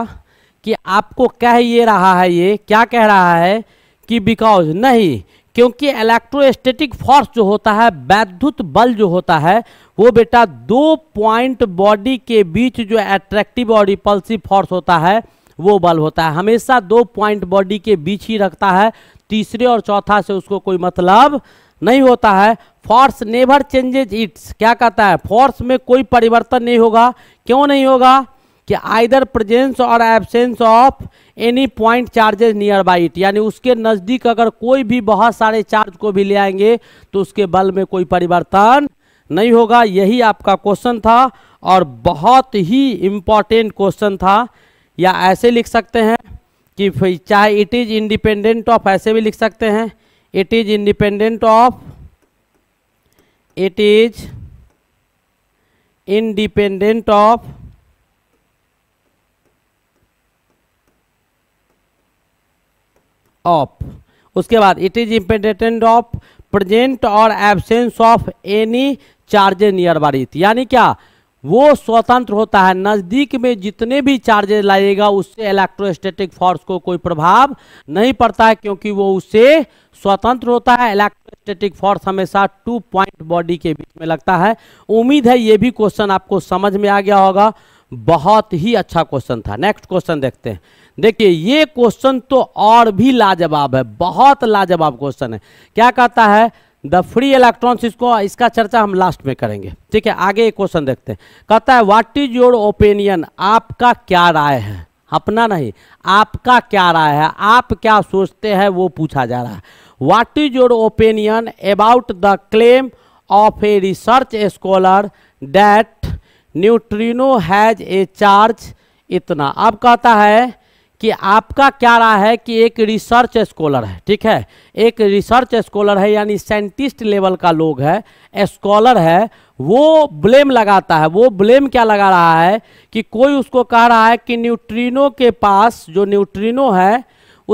कि आपको कह ये रहा है ये क्या कह रहा है कि बिकॉज नहीं क्योंकि इलेक्ट्रोस्टेटिक फोर्स जो होता है वैद्युत बल जो होता है वो बेटा दो पॉइंट बॉडी के बीच जो एट्रैक्टिव और रिपल्सिव फोर्स होता है वो बल होता है हमेशा दो पॉइंट बॉडी के बीच ही रखता है तीसरे और चौथा से उसको कोई मतलब नहीं होता है फॉर्स नेवर चेंजेज इट्स क्या कहता है फोर्स में कोई परिवर्तन नहीं होगा क्यों नहीं होगा कि आइदर प्रेजेंस और absence of any point charges near by it यानी उसके नज़दीक अगर कोई भी बहुत सारे चार्ज को भी ले आएंगे तो उसके बल में कोई परिवर्तन नहीं होगा यही आपका क्वेश्चन था और बहुत ही इम्पॉर्टेंट क्वेश्चन था या ऐसे लिख सकते हैं कि चाहे इट इज़ इंडिपेंडेंट ऑफ ऐसे भी लिख सकते हैं it is independent of it is independent of of उसके बाद it is independent of present और absence of any charges near by यानी क्या वो स्वतंत्र होता है नज़दीक में जितने भी चार्जेज लाइएगा उससे इलेक्ट्रोस्टैटिक फोर्स को कोई प्रभाव नहीं पड़ता है क्योंकि वो उससे स्वतंत्र होता है इलेक्ट्रोस्टैटिक फोर्स हमेशा टू पॉइंट बॉडी के बीच में लगता है उम्मीद है ये भी क्वेश्चन आपको समझ में आ गया होगा बहुत ही अच्छा क्वेश्चन था नेक्स्ट क्वेश्चन देखते हैं देखिए ये क्वेश्चन तो और भी लाजवाब है बहुत लाजवाब क्वेश्चन है क्या कहता है द फ्री इलेक्ट्रॉन्स इसको इसका चर्चा हम लास्ट में करेंगे ठीक है आगे एक क्वेश्चन देखते हैं कहता है व्हाट इज योर ओपिनियन आपका क्या राय है अपना नहीं आपका क्या राय है आप क्या सोचते हैं वो पूछा जा रहा है what is your opinion about the claim of a research scholar that neutrino has a charge इतना अब कहता है कि आपका क्या रहा है कि एक रिसर्च स्कॉलर है ठीक है एक रिसर्च स्कॉलर है यानी साइंटिस्ट लेवल का लोग है स्कॉलर है वो ब्लेम लगाता है वो ब्लेम क्या लगा रहा है कि कोई उसको कह रहा है कि न्यूट्रिनो के पास जो न्यूट्रिनो है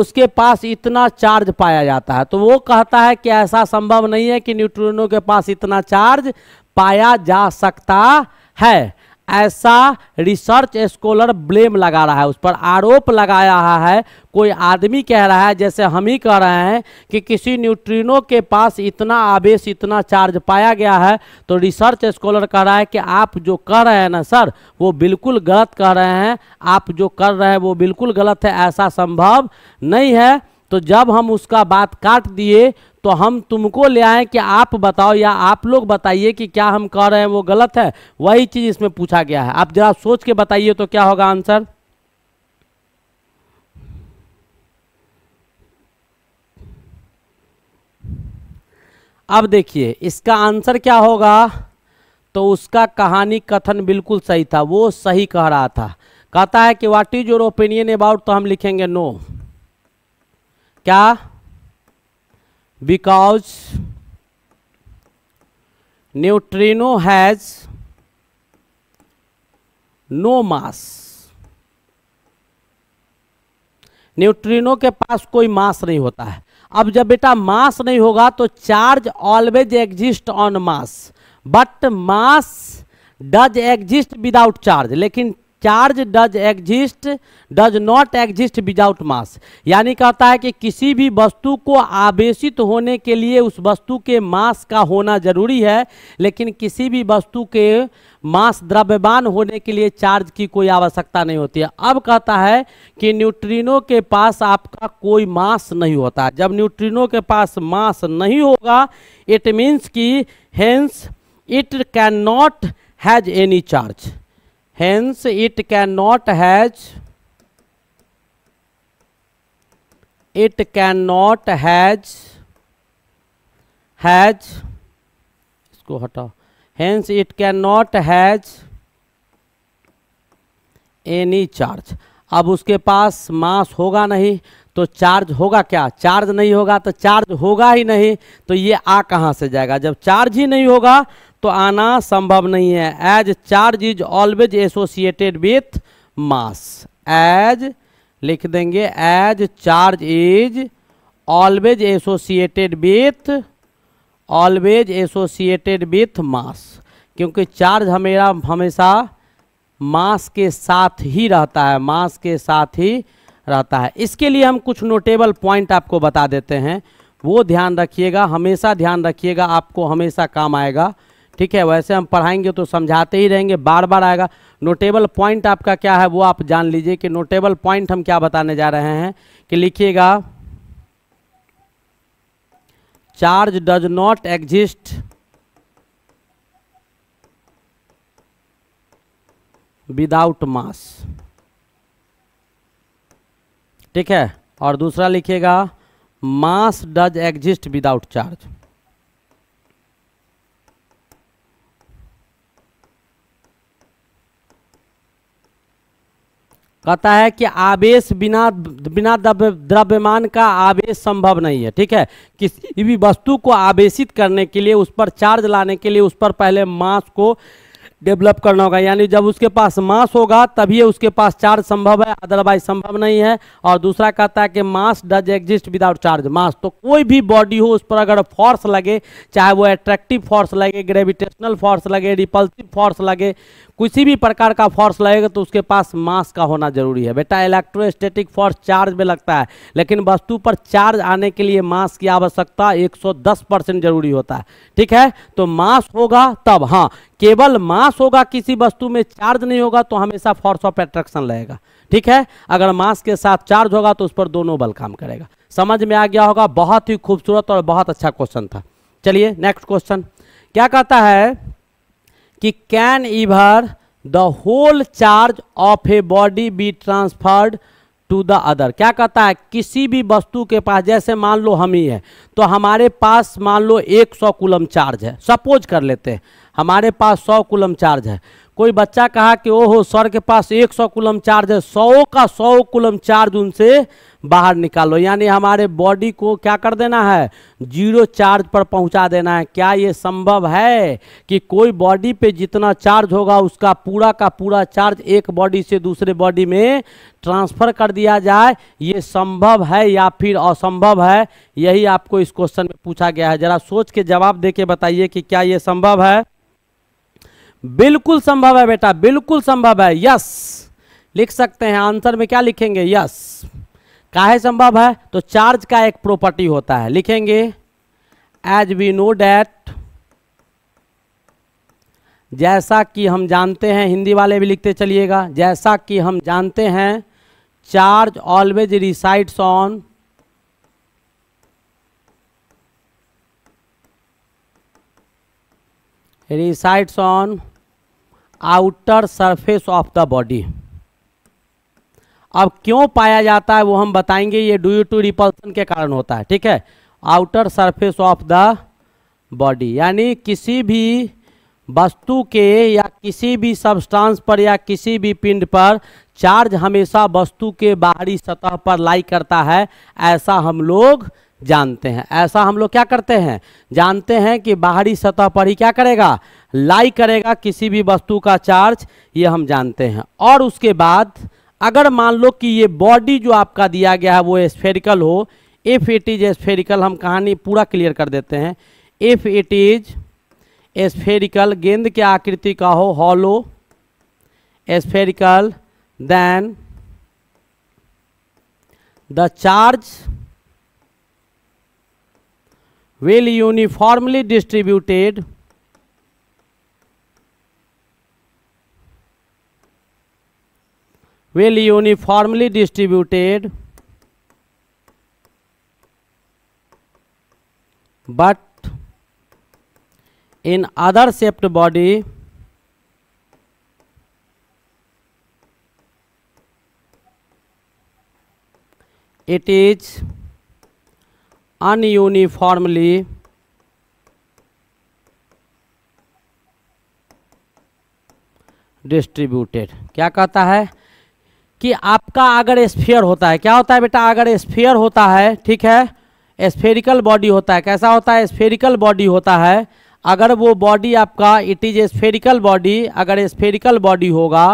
उसके पास इतना चार्ज पाया जाता है तो वो कहता है कि ऐसा संभव नहीं है कि न्यूट्रिनो के पास इतना चार्ज पाया जा सकता है ऐसा रिसर्च स्कॉलर ब्लेम लगा रहा है उस पर आरोप लगा रहा है कोई आदमी कह रहा है जैसे हम ही कह रहे हैं कि किसी न्यूट्रिनो के पास इतना आवेश इतना चार्ज पाया गया है तो रिसर्च स्कॉलर कह रहा है कि आप जो कर रहे हैं ना सर वो बिल्कुल गलत कह रहे हैं आप जो कर रहे हैं वो बिल्कुल गलत है ऐसा संभव नहीं है तो जब हम उसका बात काट दिए तो हम तुमको ले आए कि आप बताओ या आप लोग बताइए कि क्या हम कह रहे हैं वो गलत है वही चीज़ इसमें पूछा गया है आप जरा सोच के बताइए तो क्या होगा आंसर अब देखिए इसका आंसर क्या होगा तो उसका कहानी कथन बिल्कुल सही था वो सही कह रहा था कहता है कि what is your opinion about तो हम लिखेंगे नो क्या because neutrino has no mass neutrino के पास कोई मास नहीं होता है अब जब बेटा मास नहीं होगा तो charge always exist on mass but mass does exist without charge लेकिन charge does exist does not exist without mass यानी कहता है कि किसी भी वस्तु को आवेशित होने के लिए उस वस्तु के मास का होना जरूरी है लेकिन किसी भी वस्तु के मास द्रव्यमान होने के लिए चार्ज की कोई आवश्यकता नहीं होती है अब कहता है कि न्यूट्रिनो के पास आपका कोई मास नहीं होता जब न्यूट्रिनो के पास मास नहीं होगा इट मीन्स कि hence it can not has any charge hence it cannot has it cannot has has इसको हटाओ hence it cannot has any charge अब उसके पास मास होगा नहीं तो चार्ज होगा क्या चार्ज नहीं होगा तो चार्ज होगा ही नहीं तो ये आ कहाँ से जाएगा जब चार्ज ही नहीं होगा तो आना संभव नहीं है as charge is always associated with mass as लिख देंगे as charge is always associated with always associated with mass क्योंकि चार्ज हमेरा हमेशा मास के साथ ही रहता है मास के साथ ही रहता है इसके लिए हम कुछ नोटेबल पॉइंट आपको बता देते हैं वो ध्यान रखिएगा हमेशा ध्यान रखिएगा आपको हमेशा काम आएगा ठीक है वैसे हम पढ़ाएंगे तो समझाते ही रहेंगे बार बार आएगा नोटेबल पॉइंट आपका क्या है वो आप जान लीजिए कि नोटेबल पॉइंट हम क्या बताने जा रहे हैं कि लिखिएगा charge does not exist without mass ठीक है और दूसरा लिखिएगा mass does exist without charge कहता है कि आवेश बिना बिना द्रव्यमान का आवेश संभव नहीं है ठीक है किसी भी वस्तु को आवेशित करने के लिए उस पर चार्ज लाने के लिए उस पर पहले मास को डेवलप करना होगा यानी जब उसके पास मास होगा तभी उसके पास चार्ज संभव है अदरवाइज संभव नहीं है और दूसरा कहता है कि mass does exist without charge mass तो कोई भी बॉडी हो उस पर अगर फोर्स लगे चाहे वो एट्रैक्टिव फोर्स लगे ग्रेविटेशनल फोर्स लगे रिपल्सिव फोर्स लगे किसी भी प्रकार का फोर्स लगेगा तो उसके पास मास का होना जरूरी है बेटा इलेक्ट्रोस्टेटिक फोर्स चार्ज में लगता है लेकिन वस्तु पर चार्ज आने के लिए मास की आवश्यकता 110 परसेंट जरूरी होता है ठीक है तो मास होगा तब हाँ केवल मास मास होगा किसी वस्तु में चार्ज नहीं होगा तो हमेशा फोर्स ऑफ एट्रैक्शन लगेगा ठीक है अगर मास के साथ चार्ज होगा तो उस पर दोनों बल काम करेगा समझ में आ गया होगा बहुत ही खूबसूरत और बहुत अच्छा क्वेश्चन था चलिए नेक्स्ट क्वेश्चन क्या कहता है कि can ever the whole charge of a body be transferred to the other क्या कहता है किसी भी वस्तु के पास जैसे मान लो हम ही है तो हमारे पास मान लो 100 कुलम चार्ज है सपोज कर लेते हैं हमारे पास सौ कुलम चार्ज है कोई बच्चा कहा कि ओहो सर के पास एक सौ कुलम चार्ज है सौ का सौ कुलम चार्ज उनसे बाहर निकालो यानी हमारे बॉडी को क्या कर देना है जीरो चार्ज पर पहुंचा देना है क्या ये संभव है कि कोई बॉडी पे जितना चार्ज होगा उसका पूरा का पूरा चार्ज एक बॉडी से दूसरे बॉडी में ट्रांसफ़र कर दिया जाए ये संभव है या फिर असंभव है यही आपको इस क्वेश्चन में पूछा गया है ज़रा सोच के जवाब दे के बताइए कि क्या ये संभव है बिल्कुल संभव है बेटा बिल्कुल संभव है यस लिख सकते हैं आंसर में क्या लिखेंगे यस काहे संभव है तो चार्ज का एक प्रॉपर्टी होता है लिखेंगे एज वी नो डैट जैसा कि हम जानते हैं हिंदी वाले भी लिखते चलिएगा जैसा कि हम जानते हैं charge always resides on resides on outer surface of the body अब क्यों पाया जाता है वो हम बताएंगे ये ड्यू टू रिपल्सन के कारण होता है ठीक है outer surface of the body यानी किसी भी वस्तु के या किसी भी सब्सटेंस पर या किसी भी पिंड पर चार्ज हमेशा वस्तु के बाहरी सतह पर लाई करता है ऐसा हम लोग जानते हैं ऐसा हम लोग क्या करते हैं जानते हैं कि बाहरी सतह पर ही क्या करेगा लाई करेगा किसी भी वस्तु का चार्ज ये हम जानते हैं और उसके बाद अगर मान लो कि ये बॉडी जो आपका दिया गया है वो स्फेरिकल हो इफ़ इट इज स्फेरिकल हम कहानी पूरा क्लियर कर देते हैं इफ़ इट इज स्फेरिकल गेंद के आकृति का हो hollow spherical then the charge will uniformly distributed will uniformly distributed but in other shaped body it is nonuniformly distributed क्या कहता है कि आपका अगर स्फीयर होता है क्या होता है बेटा अगर स्फीयर होता है ठीक है स्फेरिकल बॉडी होता है कैसा होता है स्फेरिकल बॉडी होता है अगर वो बॉडी आपका इट इज स्फेरिकल बॉडी अगर स्फेरिकल बॉडी होगा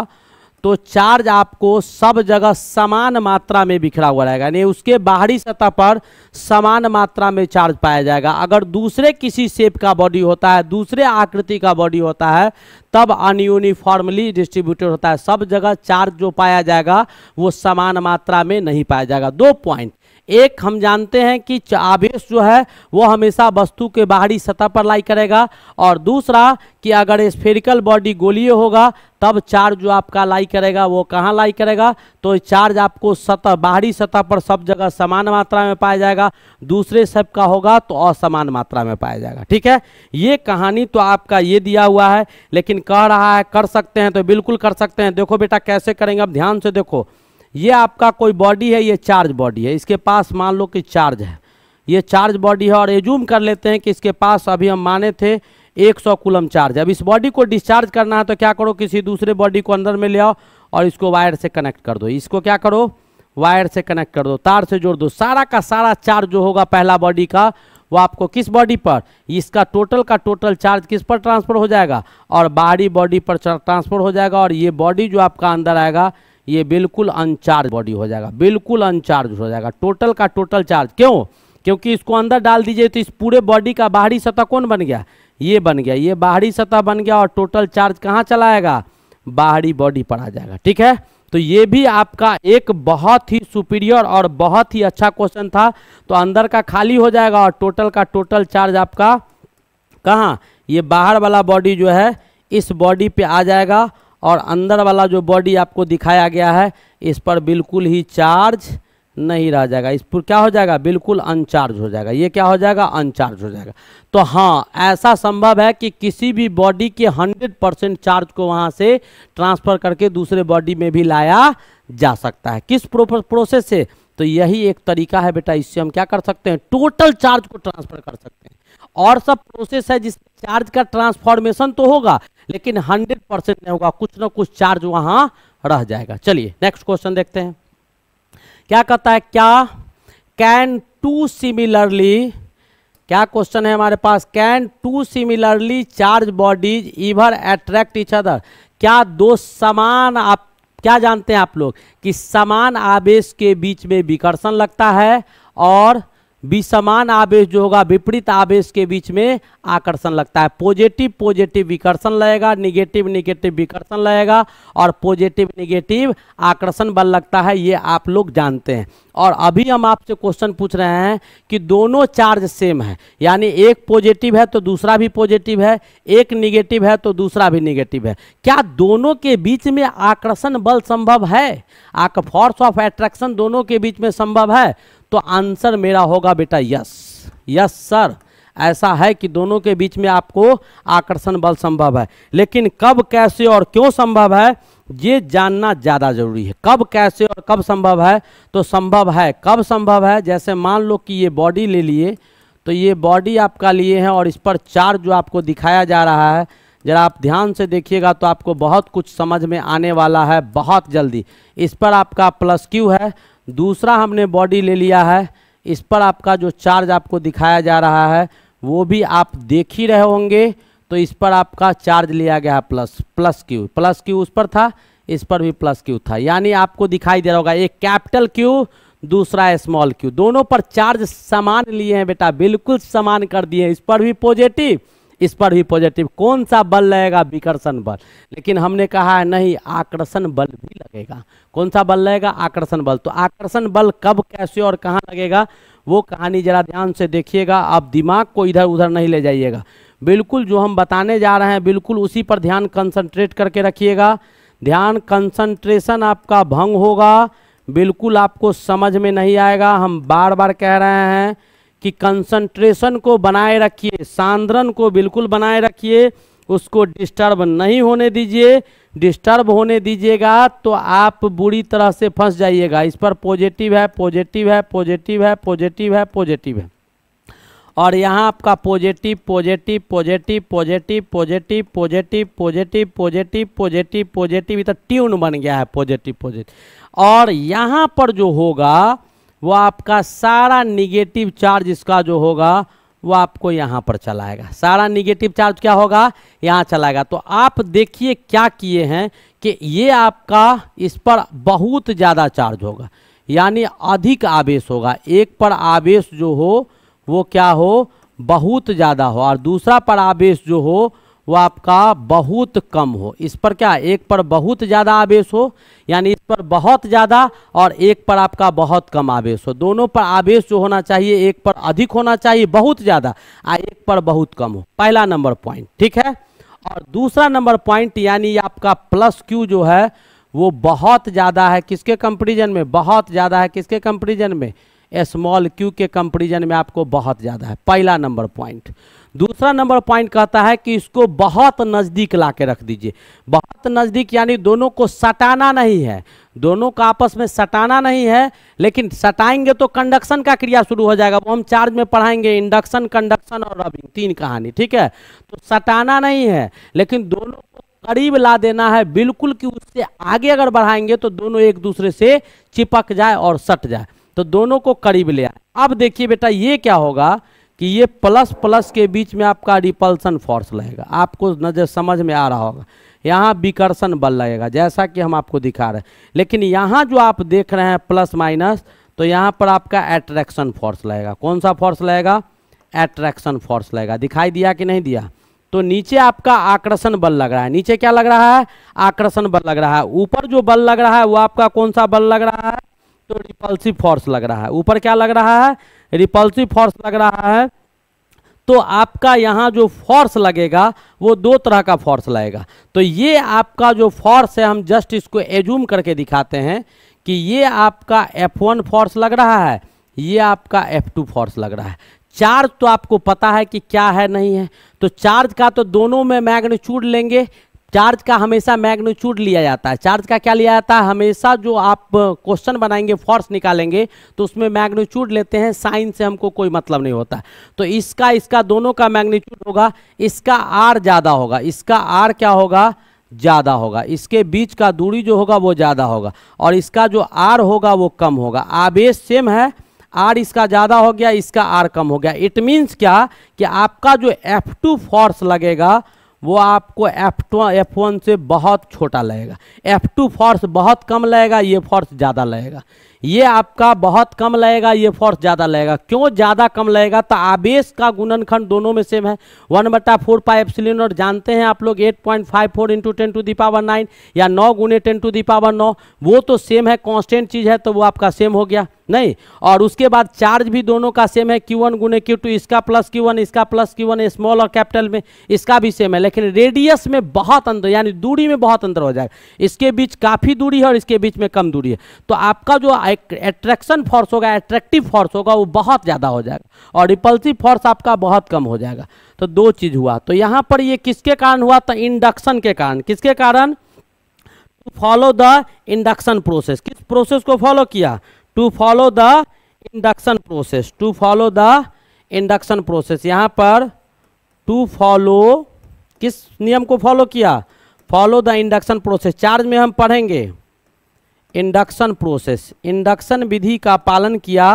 तो चार्ज आपको सब जगह समान मात्रा में बिखरा हुआ रहेगा यानी उसके बाहरी सतह पर समान मात्रा में चार्ज पाया जाएगा अगर दूसरे किसी शेप का बॉडी होता है दूसरे आकृति का बॉडी होता है तब अनयूनिफॉर्मली डिस्ट्रीब्यूटेड होता है सब जगह चार्ज जो पाया जाएगा वो समान मात्रा में नहीं पाया जाएगा दो पॉइंट एक हम जानते हैं कि आवेश जो है वो हमेशा वस्तु के बाहरी सतह पर लाई करेगा और दूसरा कि अगर स्फेरिकल बॉडी गोलीय होगा तब चार्ज जो आपका लाई करेगा वो कहाँ लाई करेगा तो चार्ज आपको सतह बाहरी सतह पर सब जगह समान मात्रा में पाया जाएगा दूसरे सब का होगा तो असमान मात्रा में पाया जाएगा ठीक है ये कहानी तो आपका ये दिया हुआ है लेकिन कह रहा है कर सकते हैं तो बिल्कुल कर सकते हैं देखो बेटा कैसे करेंगे अब ध्यान से देखो ये आपका कोई बॉडी है ये चार्ज बॉडी है इसके पास मान लो कि चार्ज है ये चार्ज बॉडी है और एजूम कर लेते हैं कि इसके पास अभी हम माने थे 100 कुलम चार्ज अब इस बॉडी को डिस्चार्ज करना है तो क्या करो किसी दूसरे बॉडी को अंदर में ले आओ और इसको वायर से कनेक्ट कर दो इसको क्या करो वायर से कनेक्ट कर दो तार से जोड़ दो सारा का सारा चार्ज जो होगा पहला बॉडी का वो आपको किस बॉडी पर इसका टोटल का टोटल चार्ज किस पर ट्रांसफर हो जाएगा और बाहरी बॉडी पर ट्रांसफर हो जाएगा और ये बॉडी जो आपका अंदर आएगा ये बिल्कुल अनचार्ज बॉडी हो जाएगा बिल्कुल अनचार्ज हो जाएगा टोटल का टोटल चार्ज क्यों क्योंकि इसको अंदर डाल दीजिए तो इस पूरे बॉडी का बाहरी सतह कौन बन गया ये बन गया ये बाहरी सतह बन गया और टोटल चार्ज कहाँ चलाएगा बाहरी बॉडी पर आ जाएगा ठीक है तो ये भी आपका एक बहुत ही सुपीरियर और बहुत ही अच्छा क्वेश्चन था तो अंदर का खाली हो जाएगा और टोटल का टोटल चार्ज आपका कहाँ ये बाहर वाला बॉडी जो है इस बॉडी पे आ जाएगा और अंदर वाला जो बॉडी आपको दिखाया गया है इस पर बिल्कुल ही चार्ज नहीं रह जाएगा इस पर क्या हो जाएगा बिल्कुल अनचार्ज हो जाएगा ये क्या हो जाएगा अनचार्ज हो जाएगा तो हाँ ऐसा संभव है कि किसी भी बॉडी के 100 परसेंट चार्ज को वहाँ से ट्रांसफ़र करके दूसरे बॉडी में भी लाया जा सकता है किस प्रोसेस से तो यही एक तरीका है बेटा इससे हम क्या कर सकते हैं टोटल चार्ज को ट्रांसफ़र कर सकते हैं और सब प्रोसेस है जिस चार्ज का ट्रांसफॉर्मेशन तो होगा लेकिन 100 परसेंट नहीं होगा कुछ ना कुछ चार्ज वहां रह जाएगा चलिए नेक्स्ट क्वेश्चन देखते हैं क्या कहता है क्या कैन टू सिमिलरली क्या क्वेश्चन है हमारे पास can two similarly charge bodies ever attract each other क्या दो समान आप क्या जानते हैं आप लोग कि समान आवेश के बीच में विकर्षण लगता है और समान आवेश जो होगा विपरीत आवेश के बीच में आकर्षण लगता है पॉजिटिव पॉजिटिव विकर्षण लगेगा निगेटिव निगेटिव विकर्षण लगेगा और पॉजिटिव निगेटिव आकर्षण बल लगता है ये आप लोग जानते हैं और अभी हम आपसे क्वेश्चन पूछ रहे हैं कि दोनों चार्ज सेम है यानी एक पॉजिटिव है तो दूसरा भी पॉजिटिव है एक निगेटिव है तो दूसरा भी निगेटिव है क्या दोनों के बीच में आकर्षण बल संभव है आक फोर्स ऑफ एट्रैक्शन दोनों के बीच में संभव है तो आंसर मेरा होगा बेटा यस यस सर ऐसा है कि दोनों के बीच में आपको आकर्षण बल संभव है लेकिन कब कैसे और क्यों संभव है ये जानना ज़्यादा जरूरी है कब कैसे और कब संभव है तो संभव है कब संभव है जैसे मान लो कि ये बॉडी ले लिए तो ये बॉडी आपका लिए हैं और इस पर चार जो आपको दिखाया जा रहा है जरा आप ध्यान से देखिएगा तो आपको बहुत कुछ समझ में आने वाला है बहुत जल्दी इस पर आपका प्लस क्यू है दूसरा हमने बॉडी ले लिया है इस पर आपका जो चार्ज आपको दिखाया जा रहा है वो भी आप देख ही रहे होंगे तो इस पर आपका चार्ज लिया गया है plus plus Q plus Q उस पर था इस पर भी प्लस क्यू था यानी आपको दिखाई दे रहा होगा एक कैपिटल क्यू दूसरा स्मॉल क्यू दोनों पर चार्ज समान लिए हैं बेटा बिल्कुल समान कर दिए इस पर भी पॉजिटिव इस पर भी पॉजिटिव कौन सा बल लगेगा विकर्षण बल लेकिन हमने कहा है नहीं आकर्षण बल भी लगेगा कौन सा बल लगेगा आकर्षण बल तो आकर्षण बल कब कैसे और कहाँ लगेगा वो कहानी जरा ध्यान से देखिएगा आप दिमाग को इधर उधर नहीं ले जाइएगा बिल्कुल जो हम बताने जा रहे हैं बिल्कुल उसी पर ध्यान कंसंट्रेट करके रखिएगा ध्यान कंसंट्रेशन आपका भंग होगा बिल्कुल आपको समझ में नहीं आएगा हम बार बार कह रहे हैं कि कंसंट्रेशन को बनाए रखिए सांद्रन को बिल्कुल बनाए रखिए उसको डिस्टर्ब नहीं होने दीजिए डिस्टर्ब होने दीजिएगा तो आप बुरी तरह से फंस जाइएगा इस पर पॉजिटिव है पॉजिटिव है पॉजिटिव है पॉजिटिव है पॉजिटिव है और यहाँ आपका positive positive positive positive positive positive positive positive positive positive इतना ट्यून बन गया है पॉजिटिव पॉजिटिव और यहाँ पर जो होगा वो आपका सारा निगेटिव चार्ज इसका जो होगा वो आपको यहाँ पर चलाएगा सारा निगेटिव चार्ज क्या होगा यहाँ चलाएगा तो आप देखिए क्या किए हैं कि ये आपका इस पर बहुत ज़्यादा चार्ज होगा यानी अधिक आवेश होगा एक पर आवेश जो हो वो क्या हो बहुत ज़्यादा हो और दूसरा पर आवेश जो हो वो आपका बहुत कम हो इस पर क्या एक पर बहुत ज़्यादा आवेश हो यानी इस पर बहुत ज़्यादा और एक पर आपका बहुत कम आवेश हो दोनों पर आवेश जो होना चाहिए एक पर अधिक होना चाहिए बहुत ज़्यादा आ एक पर बहुत कम हो पहला नंबर पॉइंट ठीक है और दूसरा नंबर पॉइंट यानी आपका प्लस क्यू जो है वो बहुत ज़्यादा है किसके कंपेरिजन में बहुत ज़्यादा है किसके कंपेरिजन में स्मॉल क्यू के कंपेरिजन में आपको बहुत ज़्यादा है पहला नंबर पॉइंट दूसरा नंबर पॉइंट कहता है कि इसको बहुत नज़दीक ला के रख दीजिए बहुत नज़दीक यानी दोनों को सटाना नहीं है दोनों का आपस में सटाना नहीं है लेकिन सटाएंगे तो कंडक्शन का क्रिया शुरू हो जाएगा वो हम चार्ज में पढ़ाएंगे इंडक्शन कंडक्शन और रबिंग तीन कहानी ठीक है तो सटाना नहीं है लेकिन दोनों को करीब ला देना है बिल्कुल कि उससे आगे अगर बढ़ाएंगे तो दोनों एक दूसरे से चिपक जाए और सट जाए तो दोनों को करीब ले आए अब देखिए बेटा ये क्या होगा कि ये प्लस प्लस के बीच में आपका रिपल्सन फोर्स लगेगा आपको नज़र समझ में आ रहा होगा यहाँ विकर्षण बल लगेगा जैसा कि हम आपको दिखा रहे हैं लेकिन यहाँ जो आप देख रहे हैं प्लस माइनस तो यहाँ पर आपका एट्रैक्शन फोर्स लगेगा कौन सा फोर्स लगेगा एट्रैक्शन फोर्स लगेगा दिखाई दिया कि नहीं दिया तो नीचे आपका आकर्षण बल लग रहा है नीचे क्या लग रहा है आकर्षण बल लग रहा है ऊपर जो बल लग रहा है वो आपका कौन सा बल लग रहा है तो रिपल्सिव फोर्स लग रहा है ऊपर क्या लग रहा है रिपल्सिव फोर्स लग रहा है तो आपका यहाँ जो फोर्स लगेगा वो दो तरह का फोर्स लगेगा तो ये आपका जो फोर्स है हम जस्ट इसको एजूम करके दिखाते हैं कि ये आपका F1 फोर्स लग रहा है ये आपका F2 फोर्स लग रहा है चार्ज तो आपको पता है कि क्या है नहीं है तो चार्ज का तो दोनों में मैग्नीट्यूड लेंगे चार्ज का हमेशा मैग्नीट्यूड लिया जाता है चार्ज का क्या लिया जाता है हमेशा जो आप क्वेश्चन बनाएंगे फोर्स निकालेंगे तो उसमें मैग्नीट्यूड लेते हैं साइन से हमको कोई मतलब नहीं होता तो इसका इसका दोनों का मैग्नीट्यूड होगा इसका आर ज़्यादा होगा इसका आर क्या होगा ज़्यादा होगा इसके बीच का दूरी जो होगा वो ज़्यादा होगा और इसका जो आर होगा वो कम होगा आवेश सेम है आर इसका ज़्यादा हो गया इसका आर कम हो गया इट मीन्स क्या कि आपका जो एफ टू फोर्स लगेगा वो आपको एफ टू एफ वन से बहुत छोटा लगेगा एफ टू फोर्स बहुत कम लगेगा ये फोर्स ज़्यादा लगेगा ये आपका बहुत कम लगेगा ये फोर्स ज़्यादा लगेगा क्यों ज़्यादा कम लगेगा तो आवेश का गुणनखंड दोनों में सेम है वन बटा फोर पाई एप्सिलिन और जानते हैं आप लोग eight point five four into ten to power nine या नौ गुने टेन टू पावर नौ वो तो सेम है कॉन्स्टेंट चीज़ है तो वो आपका सेम हो गया नहीं और उसके बाद चार्ज भी दोनों का सेम है क्यू वन गुने क्यू टू इसका प्लस क्यू वन इसका प्लस क्यू वन स्मॉल और कैपिटल में इसका भी सेम है लेकिन रेडियस में बहुत अंतर यानी दूरी में बहुत अंतर हो जाएगा इसके बीच काफ़ी दूरी है और इसके बीच में कम दूरी है तो आपका जो अट्रैक्शन फोर्स होगा एट्रैक्टिव फोर्स होगा वो बहुत ज़्यादा हो जाएगा और रिपल्सिव फोर्स आपका बहुत कम हो जाएगा तो दो चीज़ हुआ तो यहाँ पर ये किसके कारण हुआ तो इंडक्शन के कारण किसके कारण फॉलो द इंडक्शन प्रोसेस किस प्रोसेस को फॉलो किया to follow the induction process to follow the induction process यहाँ पर टू फॉलो किस नियम को फॉलो किया follow the induction process charge में हम पढ़ेंगे इंडक्शन प्रोसेस इंडक्शन विधि का पालन किया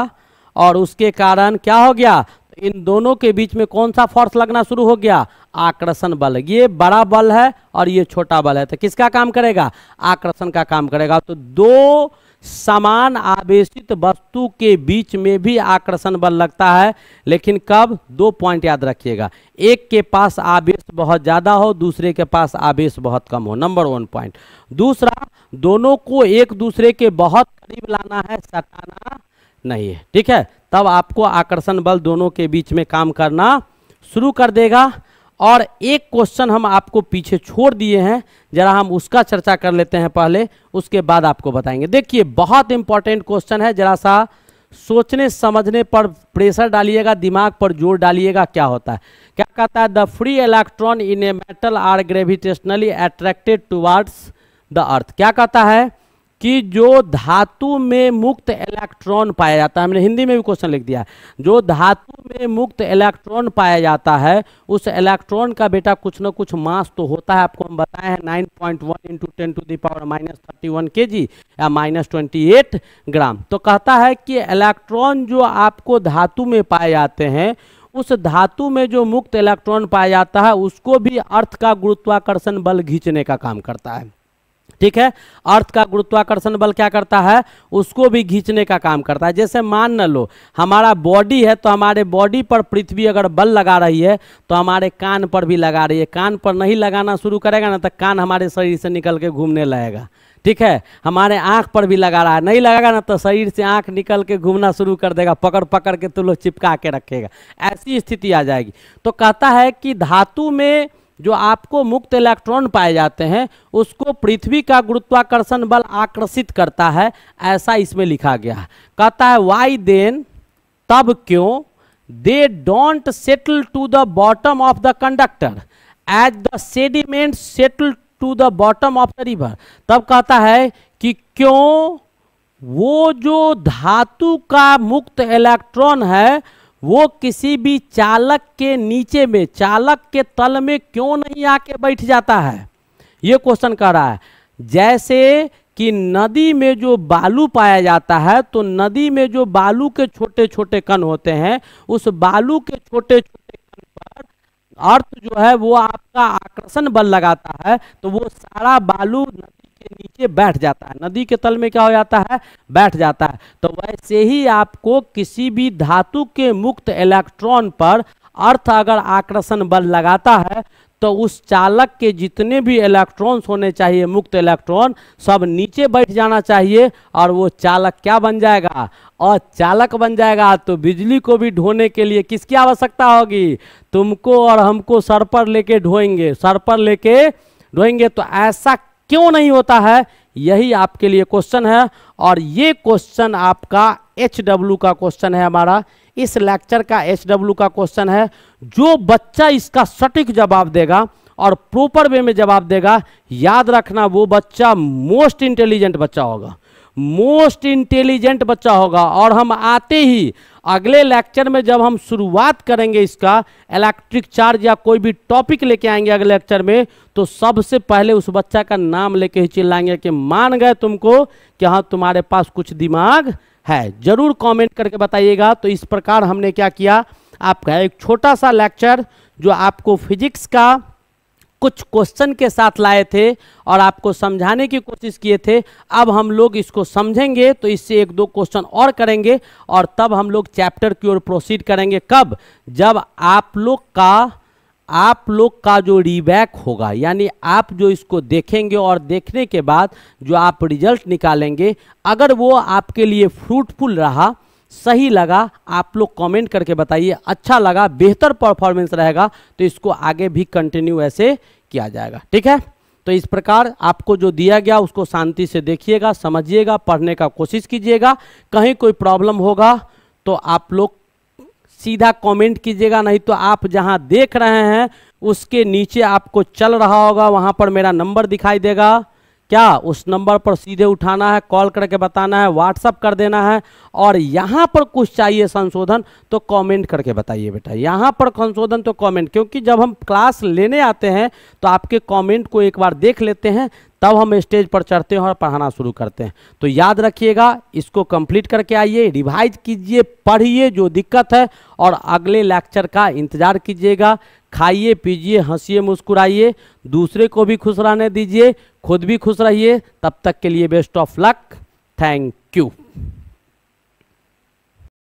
और उसके कारण क्या हो गया इन दोनों के बीच में कौन सा फोर्स लगना शुरू हो गया आकर्षण बल ये बड़ा बल है और ये छोटा बल है तो किसका काम करेगा आकर्षण का काम करेगा तो दो समान आवेशित वस्तु के बीच में भी आकर्षण बल लगता है लेकिन कब दो पॉइंट याद रखिएगा एक के पास आवेश बहुत ज़्यादा हो दूसरे के पास आवेश बहुत कम हो नंबर वन पॉइंट दूसरा दोनों को एक दूसरे के बहुत करीब लाना है सटाना नहीं है ठीक है तब आपको आकर्षण बल दोनों के बीच में काम करना शुरू कर देगा और एक क्वेश्चन हम आपको पीछे छोड़ दिए हैं जरा हम उसका चर्चा कर लेते हैं पहले उसके बाद आपको बताएंगे देखिए बहुत इंपॉर्टेंट क्वेश्चन है जरा सा सोचने समझने पर प्रेशर डालिएगा दिमाग पर जोर डालिएगा क्या होता है क्या कहता है the free electron in a metal are gravitationally attracted towards the earth क्या कहता है कि जो धातु में मुक्त इलेक्ट्रॉन पाया जाता है हमने हिंदी में भी क्वेश्चन लिख दिया जो धातु में मुक्त इलेक्ट्रॉन पाया जाता है उस इलेक्ट्रॉन का बेटा कुछ ना कुछ मास तो होता है आपको हम बताए हैं nine point one into ten to the power minus thirty one K G या माइनस ट्वेंटी एट ग्राम तो कहता है कि इलेक्ट्रॉन जो आपको धातु में पाए जाते हैं उस धातु में जो मुक्त इलेक्ट्रॉन पाया जाता है उसको भी अर्थ का गुरुत्वाकर्षण बल घींचने का काम करता है ठीक है अर्थ का गुरुत्वाकर्षण बल क्या करता है उसको भी खींचने का काम करता है जैसे मान न लो हमारा बॉडी है तो हमारे बॉडी पर पृथ्वी अगर बल लगा रही है तो हमारे कान पर भी लगा रही है कान पर नहीं लगाना शुरू करेगा ना तो कान हमारे शरीर से निकल के घूमने लगेगा ठीक है हमारे आँख पर भी लगा रहा है नहीं लगाएगा ना तो शरीर से आँख निकल के घूमना शुरू कर देगा पकड़ पकड़ के तो लोग चिपका के रखेगा ऐसी स्थिति आ जाएगी तो कहता है कि धातु में जो आपको मुक्त इलेक्ट्रॉन पाए जाते हैं उसको पृथ्वी का गुरुत्वाकर्षण बल आकर्षित करता है ऐसा इसमें लिखा गया है कहता है वाई देन तब क्यों they don't settle to the bottom of the conductor as the sediment settle to the bottom of the river तब कहता है कि क्यों वो जो धातु का मुक्त इलेक्ट्रॉन है वो किसी भी चालक के नीचे में चालक के तल में क्यों नहीं आके बैठ जाता है ये क्वेश्चन कर रहा है जैसे कि नदी में जो बालू पाया जाता है तो नदी में जो बालू के छोटे छोटे कण होते हैं उस बालू के छोटे छोटे कण पर अर्थ जो है वो आपका आकर्षण बल लगाता है तो वो सारा बालू नदी के नीचे बैठ जाता है नदी के तल में क्या हो जाता है बैठ जाता है तो वैसे ही आपको किसी भी धातु के मुक्त इलेक्ट्रॉन पर अर्थ अगर आकर्षण बल लगाता है तो उस चालक के जितने भी इलेक्ट्रॉन्स होने चाहिए मुक्त इलेक्ट्रॉन सब नीचे बैठ जाना चाहिए और वो चालक क्या बन जाएगा और चालक बन जाएगा तो बिजली को भी ढोने के लिए किसकी आवश्यकता होगी तुमको और हमको सर पर लेके ढोएंगे सर पर लेके ढोएंगे तो ऐसा क्यों नहीं होता है यही आपके लिए क्वेश्चन है और ये क्वेश्चन आपका एच डब्ल्यू का क्वेश्चन है हमारा इस लेक्चर का एच डब्ल्यू का क्वेश्चन है जो बच्चा इसका सटीक जवाब देगा और प्रॉपर वे में जवाब देगा याद रखना वो बच्चा मोस्ट इंटेलिजेंट बच्चा होगा मोस्ट इंटेलिजेंट बच्चा होगा और हम आते ही अगले लेक्चर में जब हम शुरुआत करेंगे इसका इलेक्ट्रिक चार्ज या कोई भी टॉपिक लेके आएंगे अगले लेक्चर में तो सबसे पहले उस बच्चा का नाम लेके ही चिल्लाएंगे कि मान गए तुमको कि हाँ तुम्हारे पास कुछ दिमाग है जरूर कमेंट करके बताइएगा तो इस प्रकार हमने क्या किया आपका एक छोटा सा लेक्चर जो आपको फिजिक्स का कुछ क्वेश्चन के साथ लाए थे और आपको समझाने की कोशिश किए थे अब हम लोग इसको समझेंगे तो इससे एक दो क्वेश्चन और करेंगे और तब हम लोग चैप्टर की ओर प्रोसीड करेंगे कब जब आप लोग का आप लोग का जो रीबैक होगा यानी आप जो इसको देखेंगे और देखने के बाद जो आप रिजल्ट निकालेंगे अगर वो आपके लिए फ्रूटफुल रहा सही लगा आप लोग कमेंट करके बताइए अच्छा लगा बेहतर परफॉर्मेंस रहेगा तो इसको आगे भी कंटिन्यू ऐसे किया जाएगा ठीक है तो इस प्रकार आपको जो दिया गया उसको शांति से देखिएगा समझिएगा पढ़ने का कोशिश कीजिएगा कहीं कोई प्रॉब्लम होगा तो आप लोग सीधा कमेंट कीजिएगा नहीं तो आप जहां देख रहे हैं उसके नीचे आपको चल रहा होगा वहां पर मेरा नंबर दिखाई देगा क्या उस नंबर पर सीधे उठाना है कॉल करके बताना है व्हाट्सअप कर देना है और यहाँ पर कुछ चाहिए संशोधन तो कमेंट करके बताइए बेटा यहाँ पर संशोधन तो कमेंट क्योंकि जब हम क्लास लेने आते हैं तो आपके कमेंट को एक बार देख लेते हैं तब हम स्टेज पर चढ़ते हैं और पढ़ाना शुरू करते हैं तो याद रखिएगा इसको कंप्लीट करके आइए रिवाइज कीजिए पढ़िए जो दिक्कत है और अगले लेक्चर का इंतज़ार कीजिएगा खाइए पीजिए हंसिए मुस्कुराइए दूसरे को भी खुश रहने दीजिए खुद भी खुश रहिए तब तक के लिए best of luck thank you